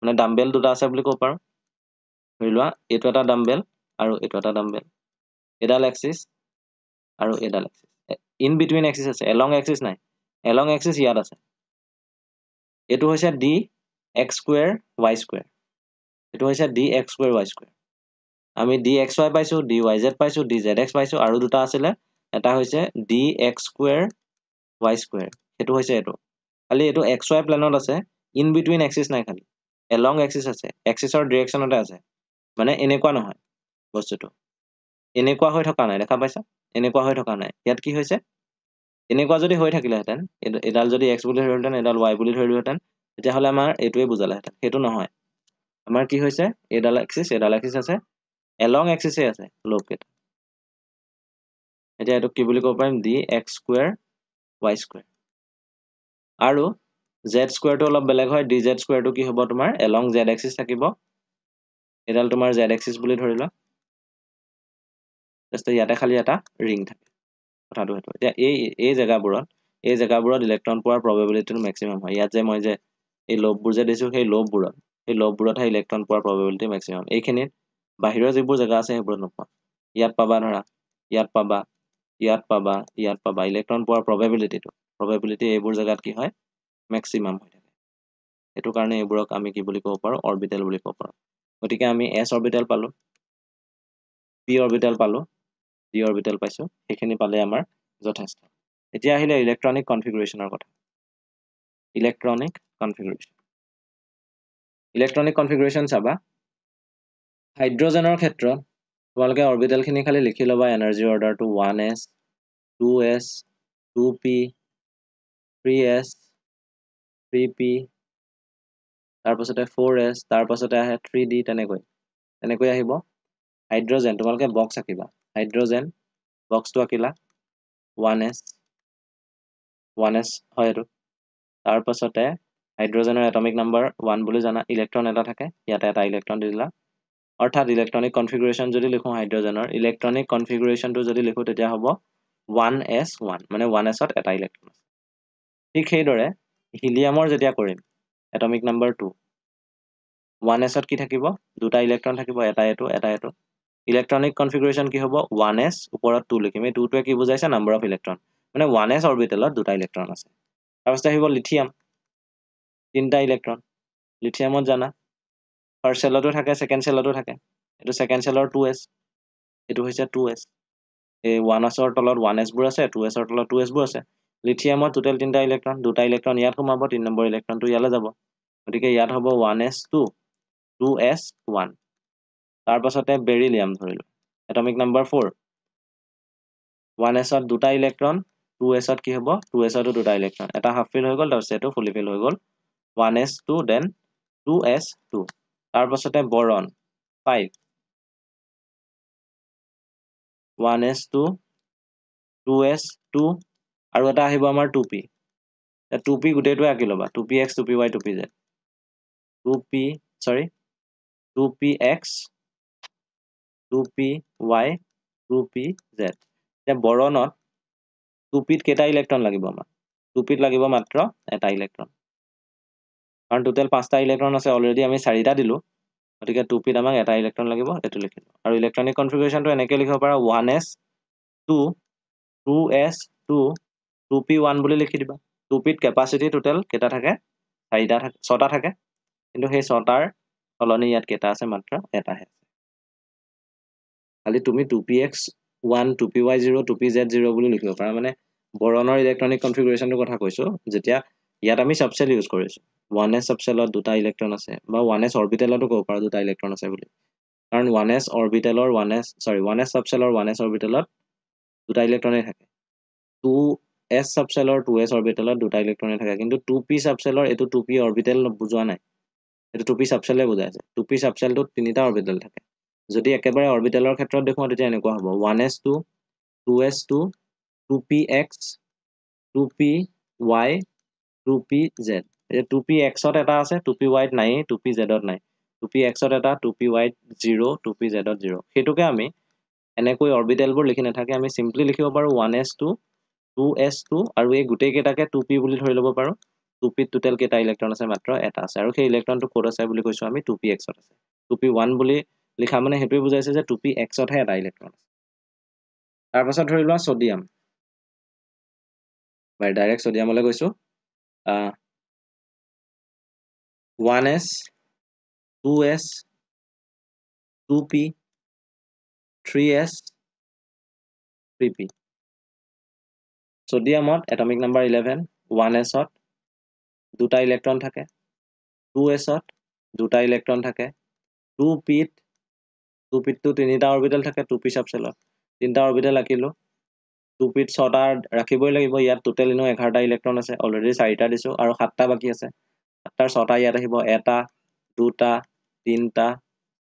Speaker 1: মানে ডাম্বেল দুটা আছে বুলি ক'ব পাৰোঁ ধৰি লোৱা এইটো এটা ডাম্বেল আৰু এইটো এটা ডাম্বেল এডাল এক্সিচ আৰু এডাল এক্সিচ ইন বিটুইন এক্সিচ আছে এলং এক্সিচ নাই এলং এক্সিচ ইয়াত আছে এইটো হৈছে d x square y square এইটো হৈছে d x square y square আমি ডি এক্স ৱাই পাইছোঁ ডি ৱাই জেড পাইছোঁ ডি জেড এক্স পাইছোঁ আৰু দুটা আছিলে এটা হৈছে d x square y square সেইটো হৈছে এইটো খালি এইটো এক্স ৱাই প্লেনত আছে ইন বিটুইন এক্সিছ নাই খালি এলং এক্সিছ আছে এক্সিছৰ ডিৰেকশ্যনতে আছে মানে এনেকুৱা নহয় বস্তুটো এনেকুৱা হৈ থকা নাই দেখা পাইছা এনেকুৱা হৈ থকা নাই ইয়াত কি হৈছে এনেকুৱা যদি হৈ থাকিলেহেঁতেন এডাল যদি এক্স বুলি ধৰিলোহেঁতেন এডাল ৱাই বুলি ধৰিলোহেঁতেন তেতিয়াহ'লে আমাৰ এইটোৱে বুজালেহেঁতেন সেইটো নহয় আমাৰ কি হৈছে এডাল এক্সিছ এডাল এক্সিছ আছে এলং এক্সিছেই আছে লোভকেইটা এতিয়া এইটো কি বুলি ক'ব পাৰিম d x square y square আর জেড স্কয়ারটো অল্প বেলেগ হয় ডি জেড স্কয়ারটো কি হব তোমার এলং জেড এক্সিস থাকিব এডাল তোমার জেড এক্সিস বলে ধরে ল ইয়াতে খালি এটা রিং থাকে কথাটো হয়তো এটা এই এই জায়গাবোৰত এই জায়গাবোৰত ইলেকট্ৰন পোৱাৰ প্ৰবেবিলিটি ম্যাক্সিমাম হয় ইয়াত যে মই যে এই লোভবোৰ যে দিছোঁ সেই লোভবোৰত সেই লোভবোৰত হে ইলেকট্ৰন পোৱাৰ প্ৰবেবিলিটি ম্যাক্সিমাম এইখিনিত বাহিৰৰ যিবোৰ জেগা আছে সেইবোৰত নোপোৱা ইয়াত পাবা ধৰা ইয়াত পাবা ইয়াত পাবা ইয়াত পাবা ইলেক্ট্ৰন পোৱাৰ প্ৰবেবিলিটিটো প্ৰবেবিলিটি এইবোৰ জেগাত কি হয় মেক্সিমাম হৈ থাকে এটো কাৰণে এইবোৰক আমি কি বুলি ক'ব পাৰোঁ অৰবিটেল বুলি ক'ব পাৰোঁ গতিকে আমি এছ অৰবিটেল পালোঁ পি অৰবিটেল পালোঁ ডি অৰবিটেল পাইছোঁ সেইখিনি পালে আমাৰ যথেষ্ট এতিয়া আহিলে ইলেক্ট্ৰনিক কনফিগুৰেশ্যনৰ কথা ইলেকট্ৰনিক কনফিগুৰেশ্যন ইলেকট্ৰনিক কনফিগুৰেশ্যন চাবা হাইড্ৰজেনৰ ক্ষেত্ৰত তোমালোকে অৰবিটেলখিনি খালি লিখি ল'বা এনাৰ্জি অৰ্ডাৰটো one S two S two P three S three P তাৰপাছতে ফ'ৰ এছ তাৰপাছতে আহে থ্ৰী ডি তেনেকৈ তেনেকৈ আহিব হাইড্ৰজেন তোমালোকে বক্স আঁকিবা হাইড্ৰজেন বক্সটো আঁকিলা ওৱান এছ ওৱান এছ হয় এইটো তাৰপাছতে হাইড্ৰজেনৰ এটমিক নাম্বাৰ ওৱান বুলি জানা ইলেক্ট্ৰন এটা থাকে ইয়াতে এটা ইলেক্ট্ৰন দি দিলা অৰ্থাৎ ইলেক্ট্ৰনিক কনফিগুৰেশ্যন যদি লিখো হাইড্ৰোজেনেৰ ইলেক্ট্ৰনিক কনফিগুৰেশ্যনটো যদি লিখো তেতিয়া হবো 1s1 মানে 1s ত এটা ইলেকট্ৰন ঠিক হেই দৰে হিলিয়ামৰ যেতিয়া কৰিম এটমিক নাম্বাৰ 2 1s ত কি থাকিব দুটা ইলেক্ট্ৰন থাকিব এটা এটো এটা এটো ইলেক্ট্ৰনিক কনফিগুৰেশ্যন কি হবো 1s ওপৰত 2 লিখিম এই 2 টো কি বুজাইছে নাম্বাৰ অফ ইলেক্ট্ৰন মানে 1s অৰবিটেলত দুটা ইলেক্ট্ৰন আছে তাৰ পিছত আহিব লিথিয়াম তিনিটা ইলেক্ট্ৰন লিথিয়ামত জানা ফাৰ্ষ্ট চেলতো থাকে ছেকেণ্ড চেলতো থাকে এইটো ছেকেণ্ড চেলৰ টু এছ এইটো হৈছে টু এছ এই ওৱান এছৰ তলত ওৱান এছবোৰ আছে টু এছৰ তলত টু এছবোৰ আছে লিথিয়ামত টোটেল তিনিটা ইলেক্ট্ৰন দুটা ইলেক্ট্ৰন ইয়াত সোমাব তিনি নম্বৰ ইলেক্ট্ৰনটো ইয়ালৈ যাব গতিকে ইয়াত হ'ব one S two two s one তাৰপাছতে বেৰিলিয়াম ধৰিলোঁ এটমিক নাম্বাৰ ফ'ৰ ওৱান এছত দুটা ইলেক্ট্ৰন টু এছত কি হ'ব টু এছতো দুটা ইলেক্ট্ৰন এটা হাফ ফিল হৈ গ'ল তাৰপিছত এইটো ফুলি ফিল হৈ গ'ল one S two then two S two তাৰ পাছতে boron five one S two two S two আৰু এটা আহিব আমাৰ টু পি টু পি গোটেইটোৱে আঁকি ল'বা two P x two P Y two P Z two p sorry two P x two P Y two P z এতিয়া বৰণত টুপিত কেইটা ইলেক্ট্ৰন লাগিব আমাৰ টুপিত লাগিব মাত্ৰ এটা ইলেক্ট্ৰন কাৰণ টোটেল পাঁচটা ইলেক্ট্ৰন আছে অলৰেডি আমি চাৰিটা দিলোঁ গতিকে টু পিত আমাক এটা ইলেক্ট্ৰন লাগিব এইটো লিখি লিখিলোঁ আৰু ইলেক্ট্ৰনিক কনফিগুৰেশ্যনটো এনেকৈ লিখিব পাৰা one S two two S two two p one বুলি লিখি দিবা টু পিত কেপাচিটি টোটেল কেইটা থাকে চাৰিটা থাকে ছটা থাকে কিন্তু সেই ছটাৰ সলনি ইয়াত কেইটা আছে মাত্ৰ এটাহে আছে খালি তুমি two P x one two P y zero' two P z zero' বুলি লিখিব পাৰা মানে বৰণৰ ইলেক্ট্ৰনিক কনফিগুৰেশ্যনটোৰ কথা কৈছোঁ যেতিয়া ইয়াত আমি চাবচেল ইউজ কৰিছোঁ ওৱান এছ চাবচেলত দুটা ইলেক্ট্ৰন আছে বা ওৱান এছ অৰবিটেলতো ক'ব পাৰোঁ দুটা ইলেক্ট্ৰন আছে বুলি কাৰণ ওৱান এছ অৰবিটেলৰ one s sorry one S চাবচেলৰ ওৱান এছ অৰবিটেলত দুটা ইলেক্ট্ৰনেই থাকে টু এছ চাবচেলৰ টু এছ অৰবিটেলত দুটা ইলেক্ট্ৰনেই থাকে কিন্তু টু পি চাবচেলৰ এইটো টু পি অৰবিটেল বুজোৱা নাই এইটো টু পি চাবচেলে বুজাই আছে টু পি চাবচেলটোত তিনিটা অৰবিটেল থাকে যদি একেবাৰে অৰবিটেলৰ ক্ষেত্ৰত দেখোঁ তেতিয়া এনেকুৱা হ'ব one S two two S two two P x two P Y two P Z two p এক্সত এটা আছে টু পি ৱাইট নাই টু পি জেডত নাই টু পি এক্সত এটা টু পি ৱাইট জিৰ' টু পি জেডত জিৰ' সেইটোকে আমি এনেকৈ অৰ্বিটেলবোৰ লিখি নাথাকে আমি চিম্পলি লিখিব পাৰোঁ one S two two S two আৰু এই গোটেইকেইটাকে টু পি বুলি ধৰি ল'ব পাৰোঁ টুপিত টোটেল কেইটা ইলেক্ট্ৰন আছে মাত্ৰ এটা আছে আৰু সেই ইলেক্ট্ৰনটো ক'ত আছে বুলি কৈছোঁ আমি টু পি এক্সত আছে টু পি ওৱান বুলি লিখা মানে সেইটোৱে বুজাইছে যে টু পি এক্সতহে এটা ইলেক্ট্ৰন আছে তাৰপাছত ধৰি লোৱা ছডিয়াম
Speaker 2: বাৰু ডাইৰেক্ট ছডিয়ামলৈ গৈছোঁ 1s, 2s, 2p, 3s, 3p.
Speaker 1: Sodium mod atomic number 11, 1s hot, 2 tie electron thake, 2s hot, 2 tie electron thake, 2p, 2p to tinita orbital thake, 2p subshell hot, tinta orbital akilo, 2p sotard, rakibo lakibo yat, total no ekhata electron as already, sarita diso, aro hatta bakiase. তাৰ ছটা ইয়াত আহিব এটা দুটা তিনিটা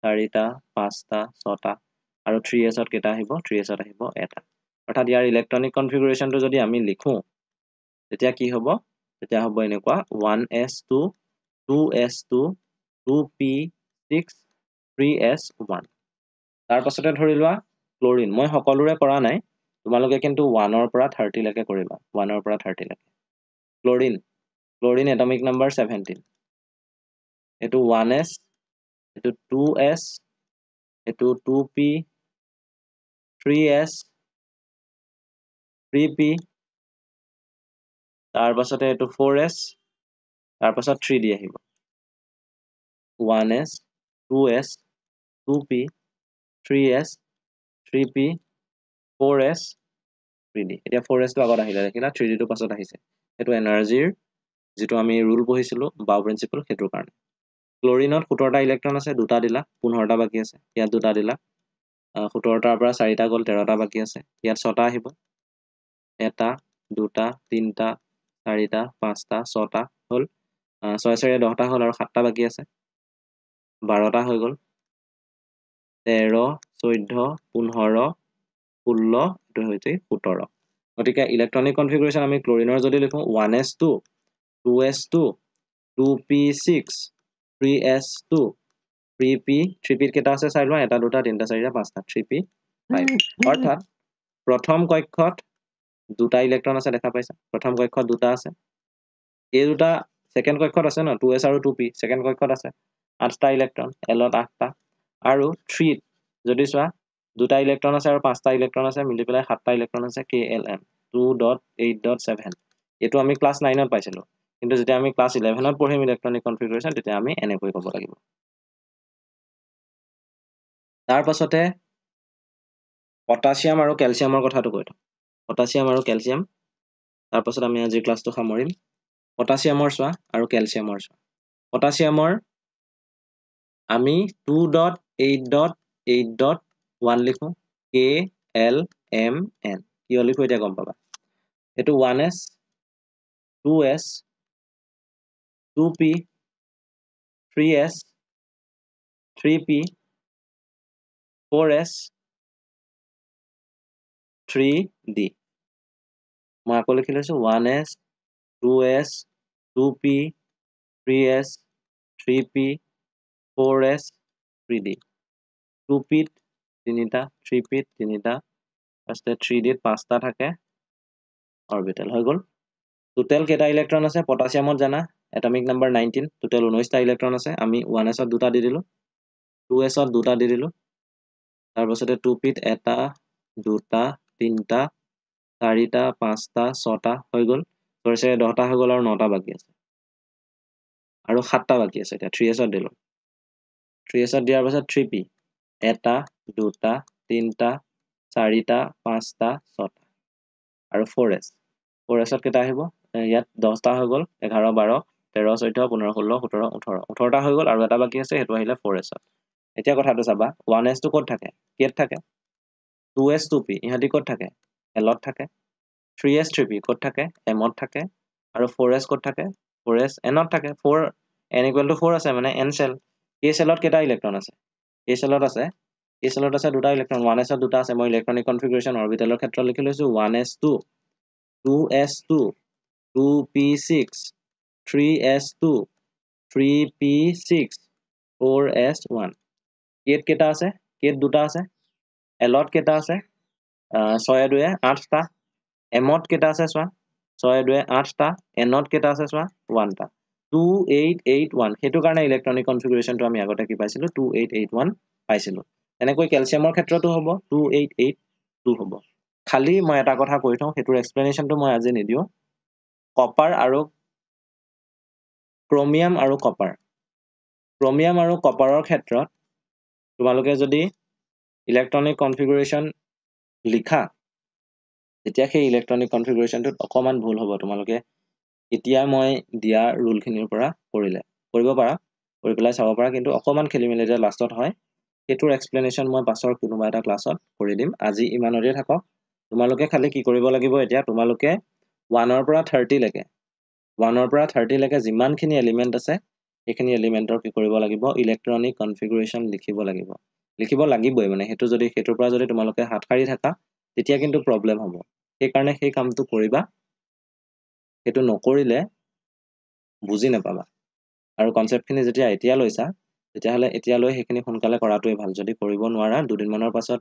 Speaker 1: চাৰিটা পাঁচটা ছটা আৰু থ্ৰী এছত কেইটা আহিব থ্ৰী এছত আহিব এটা অৰ্থাৎ ইয়াৰ ইলেক্ট্ৰনিক কনফিগুৰেশ্যনটো যদি আমি লিখোঁ তেতিয়া কি হ'ব তেতিয়া হ'ব এনেকুৱা one S two two S two two p six three s one তাৰপাছতে ধৰি লোৱা ক্লৰিন মই সকলোৰে কৰা নাই তোমালোকে কিন্তু ওৱানৰ পৰা থাৰ্টিলৈকে কৰিবা ওৱানৰ পৰা থাৰ্টিলৈকে chlorine chlorine atomic number seventeen এইটো ওৱান এছ এইটো টু এছ এইটো two
Speaker 2: P three S three P তাৰপাছতে এইটো ফ'ৰ এছ তাৰপাছত থ্ৰী ডি আহিব one S two S two P
Speaker 1: three S three p four s three d এতিয়া four এছটো আগত আহিলে দেখিলা থ্ৰী ডিটো পাছত আহিছে সেইটো এনাৰ্জিৰ যিটো আমি ৰুল পঢ়িছিলোঁ বাও প্ৰিন্সিপল সেইটোৰ কাৰণে ক্লৰিনত সোতৰটা ইলেক্ট্ৰন আছে দুটা দিলা পোন্ধৰটা বাকী আছে ইয়াত দুটা দিলা সোতৰটাৰ পৰা চাৰিটা গ'ল তেৰটা বাকী আছে ইয়াত ছটা আহিব এটা দুটা তিনিটা চাৰিটা পাঁচটা ছটা হ'ল ছয় চাৰি দহটা হ'ল আৰু সাতটা বাকী আছে বাৰটা হৈ গ'ল তেৰ চৈধ্য পোন্ধৰ ষোল্ল এইটো হৈছে সোতৰ গতিকে ইলেক্ট্ৰনিক কনফিগুৰেশ্যন আমি ক্লৰিনৰ যদি লিখোঁ one S two two two two s s p six three two three P three 3p কেইটা আছে চাই লোৱা এটা দুটা তিনিটা চাৰিটা পাঁচটা থ্ৰী পি ফাইভ অৰ্থাৎ প্ৰথম কক্ষত দুটা ইলেক্ট্ৰন আছে দেখা পাইছা প্ৰথম কক্ষত দুটা আছে এই দুটা ছেকেণ্ড কক্ষত আছে ন টু এছ আৰু টু পি ছেকেণ্ড কক্ষত আছে আঠটা ইলেক্ট্ৰন এলত আঠটা আৰু থ্ৰীত যদি চোৱা দুটা ইলেক্ট্ৰন আছে আৰু পাঁচটা ইলেক্ট্ৰন আছে মিলি পেলাই সাতটা ইলেক্ট্ৰন আছে k l m two dot eight dot seven এইটো আমি ক্লাছ নাইনত পাইছিলোঁ কিন্তু যেতিয়া আমি ক্লাছ ইলেভেনত পঢ়িম ইলেক্ট্ৰনিক কনফিগুৰেশ্যন তেতিয়া আমি এনেকৈ ক'ব লাগিব তাৰপাছতে পটাছিয়াম আৰু কেলছিয়ামৰ কথাটো কৈ থওঁ পটাছিয়াম আৰু কেলছিয়াম তাৰপাছত আমি আজিৰ ক্লাছটো সামৰিম পটাছিয়ামৰ চোৱা আৰু কেলছিয়ামৰ চোৱা পটাছিয়ামৰ আমি two dot eight dot eight dot one লিখোঁ কে এল এম এন কিয় লিখোঁ এতিয়া গম পাবা এইটো one S two s 2p,
Speaker 2: 3s, 3p, 4s, 3d
Speaker 1: mark করলে কি হচ্ছে 1s 2s 2p 3s 3p 4s 3d 2p তিনিটা 3p তিনিটা তাৰপিছতে 3d পাঁচটা থাকে অৰবিটেল হৈ গ'ল টোটেল কেইটা ইলেক্ট্ৰন আছে পটাছিয়ামত জানা atomic number nineteen total ঊনৈছটা electron আছে আমি ওৱান এছত দুটা দি দিলোঁ টু এছত দুটা দি দিলোঁ তাৰপাছতে টু পিত এটা দুটা তিনিটা চাৰিটা পাঁচটা ছটা হৈ গ'ল তাৰপিছতে দহটা হৈ গ'ল আৰু নটা বাকী আছে আৰু সাতটা বাকী আছে এতিয়া থ্ৰী এছত দিলোঁ থ্ৰী এছত দিয়াৰ পাছত থ্ৰী পি এটা দুটা তিনিটা চাৰিটা পাঁচটা ছটা আৰু ফ'ৰ এছ ফ'ৰ এছত কেইটা আহিব ইয়াত দহটা হৈ গ'ল এঘাৰ বাৰ তেৰ চৈধ্য পোন্ধৰ ষোল্ল সোতৰ ওঠৰ ওঠৰটা হৈ গ'ল আৰু এটা বাকী আছে সেইটো আহিলে ফ'ৰ এছত এতিয়া কথাটো চাবা ওৱান এছটো ক'ত থাকে কেত থাকে টু এছ টু পি ইহঁতি ক'ত থাকে এলত থাকে থ্ৰী এছ থ্ৰী পি ক'ত থাকে এমত থাকে আৰু ফ'ৰ এছ ক'ত থাকে ফ'ৰ এছ এনত থাকে four n equal two four আছে মানে এন চেল কে চেলত কেইটা ইলেক্ট্ৰন আছে কে চেলত আছে কে চেলত আছে দুটা ইলেক্ট্ৰন ওৱান এছত দুটা আছে মই ইলেক্ট্ৰনিক কনফিগুৰেশ্যন অৰবিটেলৰ ক্ষেত্ৰত লিখি লৈছোঁ one S two two S two two p six 3s2, 3p6, 4s1. Kate keta ase, Kate duta ase, Lot keta ase, soya duye 8 ta, Mot keta ase swa, soya duye 8 ta, Not keta ase swa, 1 ta. 2881 हेतु कारणे electronic configuration तो आमी आगोटे कि पाइसिलु 2881 पाइसिलु एने कोई कॅल्शियमर क्षेत्र तो होबो 2882 होबो खाली म एटा कथा कइथौ हेतुर एक्सप्लेनेशन तो म आजै निदियो कॉपर आरो ক্ৰমিয়াম আৰু কপাৰ ক্ৰমিয়াম আৰু কপাৰৰ ক্ষেত্ৰত তোমালোকে যদি ইলেক্ট্ৰনিক কনফিগুৰেশ্যন লিখা তেতিয়া সেই ইলেকট্ৰনিক কনফিগুৰেশ্যনটোত অকণমান ভুল হ'ব তোমালোকে এতিয়া মই দিয়া ৰুলখিনিৰ পৰা কৰিলে কৰিব পাৰা কৰি পেলাই চাব পাৰা কিন্তু অকণমান খেলি মেলি যে লাষ্টত হয় সেইটোৰ এক্সপ্লেনেশ্যন মই পাছৰ কোনোবা এটা ক্লাছত কৰি দিম আজি ইমানতে থাকক তোমালোকে খালি কি কৰিব লাগিব এতিয়া তোমালোকে ওৱানৰ পৰা থাৰ্টিলৈকে ওৱানৰ পৰা থাৰ্টিলৈকে যিমানখিনি এলিমেণ্ট আছে সেইখিনি এলিমেণ্টৰ কি কৰিব লাগিব ইলেক্ট্ৰনিক কনফিগুৰেশ্যন লিখিব লাগিব লিখিব লাগিবই মানে সেইটো যদি সেইটোৰ পৰা যদি তোমালোকে হাত সাৰি থাকা তেতিয়া কিন্তু প্ৰব্লেম হ'ব সেইকাৰণে সেই কামটো কৰিবা সেইটো নকৰিলে বুজি নাপাবা আৰু কনচেপ্টখিনি যেতিয়া এতিয়া লৈছা তেতিয়াহ'লে এতিয়ালৈ সেইখিনি সোনকালে কৰাটোৱে ভাল যদি কৰিব নোৱাৰা দুদিনমানৰ পাছত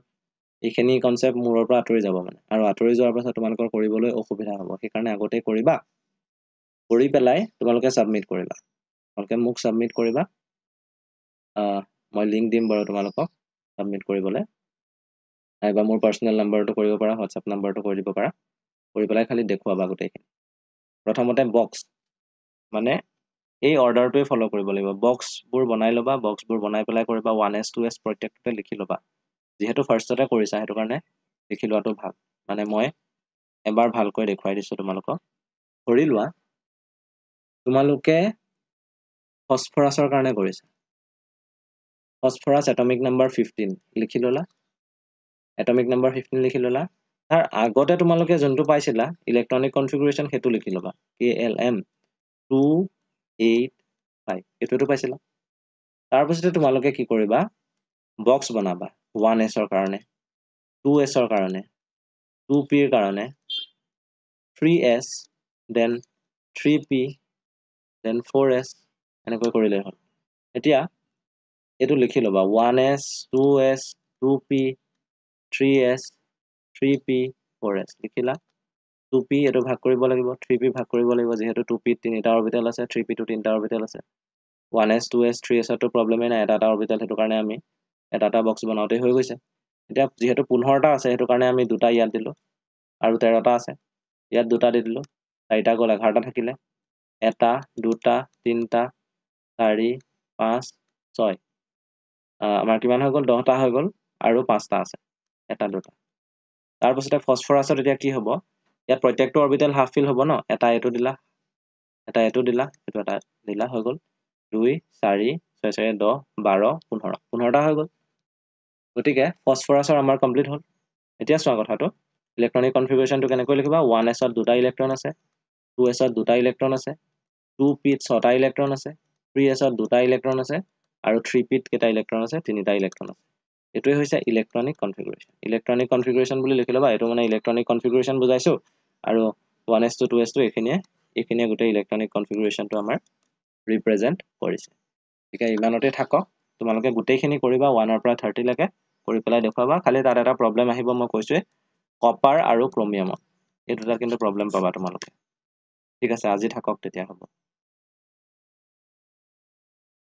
Speaker 1: এইখিনি কনচেপ্ট মূৰৰ পৰা আঁতৰি যাব মানে আৰু আঁতৰি যোৱাৰ পাছত তোমালোকৰ কৰিবলৈ অসুবিধা হ'ব সেইকাৰণে আগতেই কৰিবা কৰি পেলাই তোমালোকে ছাবমিট কৰিবা তোমালোকে মোক ছাবমিট কৰিবা মই লিংক দিম বাৰু তোমালোকক ছাবমিট কৰিবলৈ নাইবা মোৰ পাৰ্চনেল নাম্বাৰটো কৰিব পাৰা হোৱাটছআপ নাম্বাৰটো কৰি দিব পাৰা কৰি পেলাই খালি দেখুৱাবা গোটেইখিনি প্ৰথমতে বক্স মানে এই অৰ্ডাৰটোৱে ফ'ল' কৰিব লাগিব বক্সবোৰ বনাই ল'বা বক্সবোৰ বনাই পেলাই কৰিবা ওৱান এছ টু এছ প্ৰত্যেকটোতে লিখি ল'বা যিহেতু ফাৰ্ষ্টতে কৰিছা সেইটো কাৰণে লিখি লোৱাটো ভাল মানে মই এবাৰ ভালকৈ দেখুৱাই দিছোঁ তোমালোকক কৰি লোৱা তোমালোকে ফসফৰাছৰ কাৰণে কৰিছা ফসফৰাছ এটমিক নাম্বাৰ ফিফটিন লিখি ল'লা এটমিক নাম্বাৰ ফিফটিন লিখি ল'লা তাৰ আগতে তোমালোকে যোনটো পাইছিলা ইলেক্ট্ৰনিক কনফিগুৰেশ্যন সেইটো লিখি ল'বা k l m two eight five এইটোতো পাইছিলা তাৰপিছতে তোমালোকে কি কৰিবা বক্স বনাবা ওৱান এছৰ কাৰণে টু এছৰ কাৰণে টু পিৰ কাৰণে three s then three p then four s এনেকৈ কৰিলে হ'ল এতিয়া এইটো লিখি ল'বা one S two S two P three S three p four s লিখিলা টু পি এইটো ভাগ কৰিব লাগিব থ্ৰী পি ভাগ কৰিব লাগিব যিহেতু টু পিত তিনিটা অৰবিটেল আছে থ্ৰী পিটো তিনিটা অৰবিটেল আছে one S two s three এছতো প্ৰব্লেমেই নাই এটা এটা অৰবিটেল সেইটো কাৰণে আমি এটা এটা বক্স বনাওঁতেই হৈ গৈছে এতিয়া যিহেতু পোন্ধৰটা আছে সেইটো কাৰণে আমি দুটা ইয়াত দিলোঁ আৰু তেৰটা আছে ইয়াত দুটা দি দিলোঁ চাৰিটা গ'ল এঘাৰটা থাকিলে এটা দুটা তিনিটা চাৰি পাঁচ ছয় আমাৰ কিমান হৈ গ'ল দহটা হৈ গ'ল আৰু পাঁচটা আছে এটা দুটা তাৰপিছতে ফচফৰাছত এতিয়া কি হ'ব ইয়াত প্ৰত্যেকটো অৰবিটেল হাফ ফিল হ'ব ন এটা এইটো দিলা এটা এইটো দিলা এইটো এটা দিলা হৈ গ'ল দুই চাৰি ছয় চাৰি দহ বাৰ পোন্ধৰ পোন্ধৰটা হৈ গ'ল গতিকে ফচফৰাছৰ আমাৰ কমপ্লিট হ'ল এতিয়া চোৱা কথাটো ইলেক্ট্ৰনিক কনফিগুৰেশ্যনটো কেনেকৈ লিখিবা ওৱান এছত দুটা ইলেক্ট্ৰন আছে টু এছত দুটা ইলেক্ট্ৰন আছে টু পিত ছটা ইলেক্ট্ৰন আছে থ্ৰী এছত দুটা ইলেক্ট্ৰন আছে আৰু থ্ৰী পিত কেইটা ইলেক্ট্ৰন আছে তিনিটা ইলেক্ট্ৰন আছে এইটোৱে হৈছে ইলেক্ট্ৰনিক কনফিগুৰেশ্যন ইলেক্ট্ৰনিক কনফিগুৰেশ্যন বুলি লিখি ল'বা এইটো মানে ইলেক্ট্ৰনিক কনফিগুৰেশ্যন বুজাইছোঁ আৰু one S two two S two এইখিনিয়ে এইখিনিয়ে গোটেই ইলেক্ট্ৰনিক কনফিগুৰেশ্যনটো আমাৰ ৰিপ্ৰেজেণ্ট কৰিছে গতিকে ইমানতে থাকক তোমালোকে গোটেইখিনি কৰিবা ওৱানৰ পৰা থাৰ্টিলৈকে কৰি পেলাই দেখুৱাবা খালি তাত এটা প্ৰব্লেম আহিব মই কৈছোঁৱেই কপাৰ আৰু ক্ৰমিয়ামত এই দুটা কিন্তু প্ৰব্লেম পাবা তোমালোকে ঠিক আছে আজই ঢাকা অক্টেতে এখন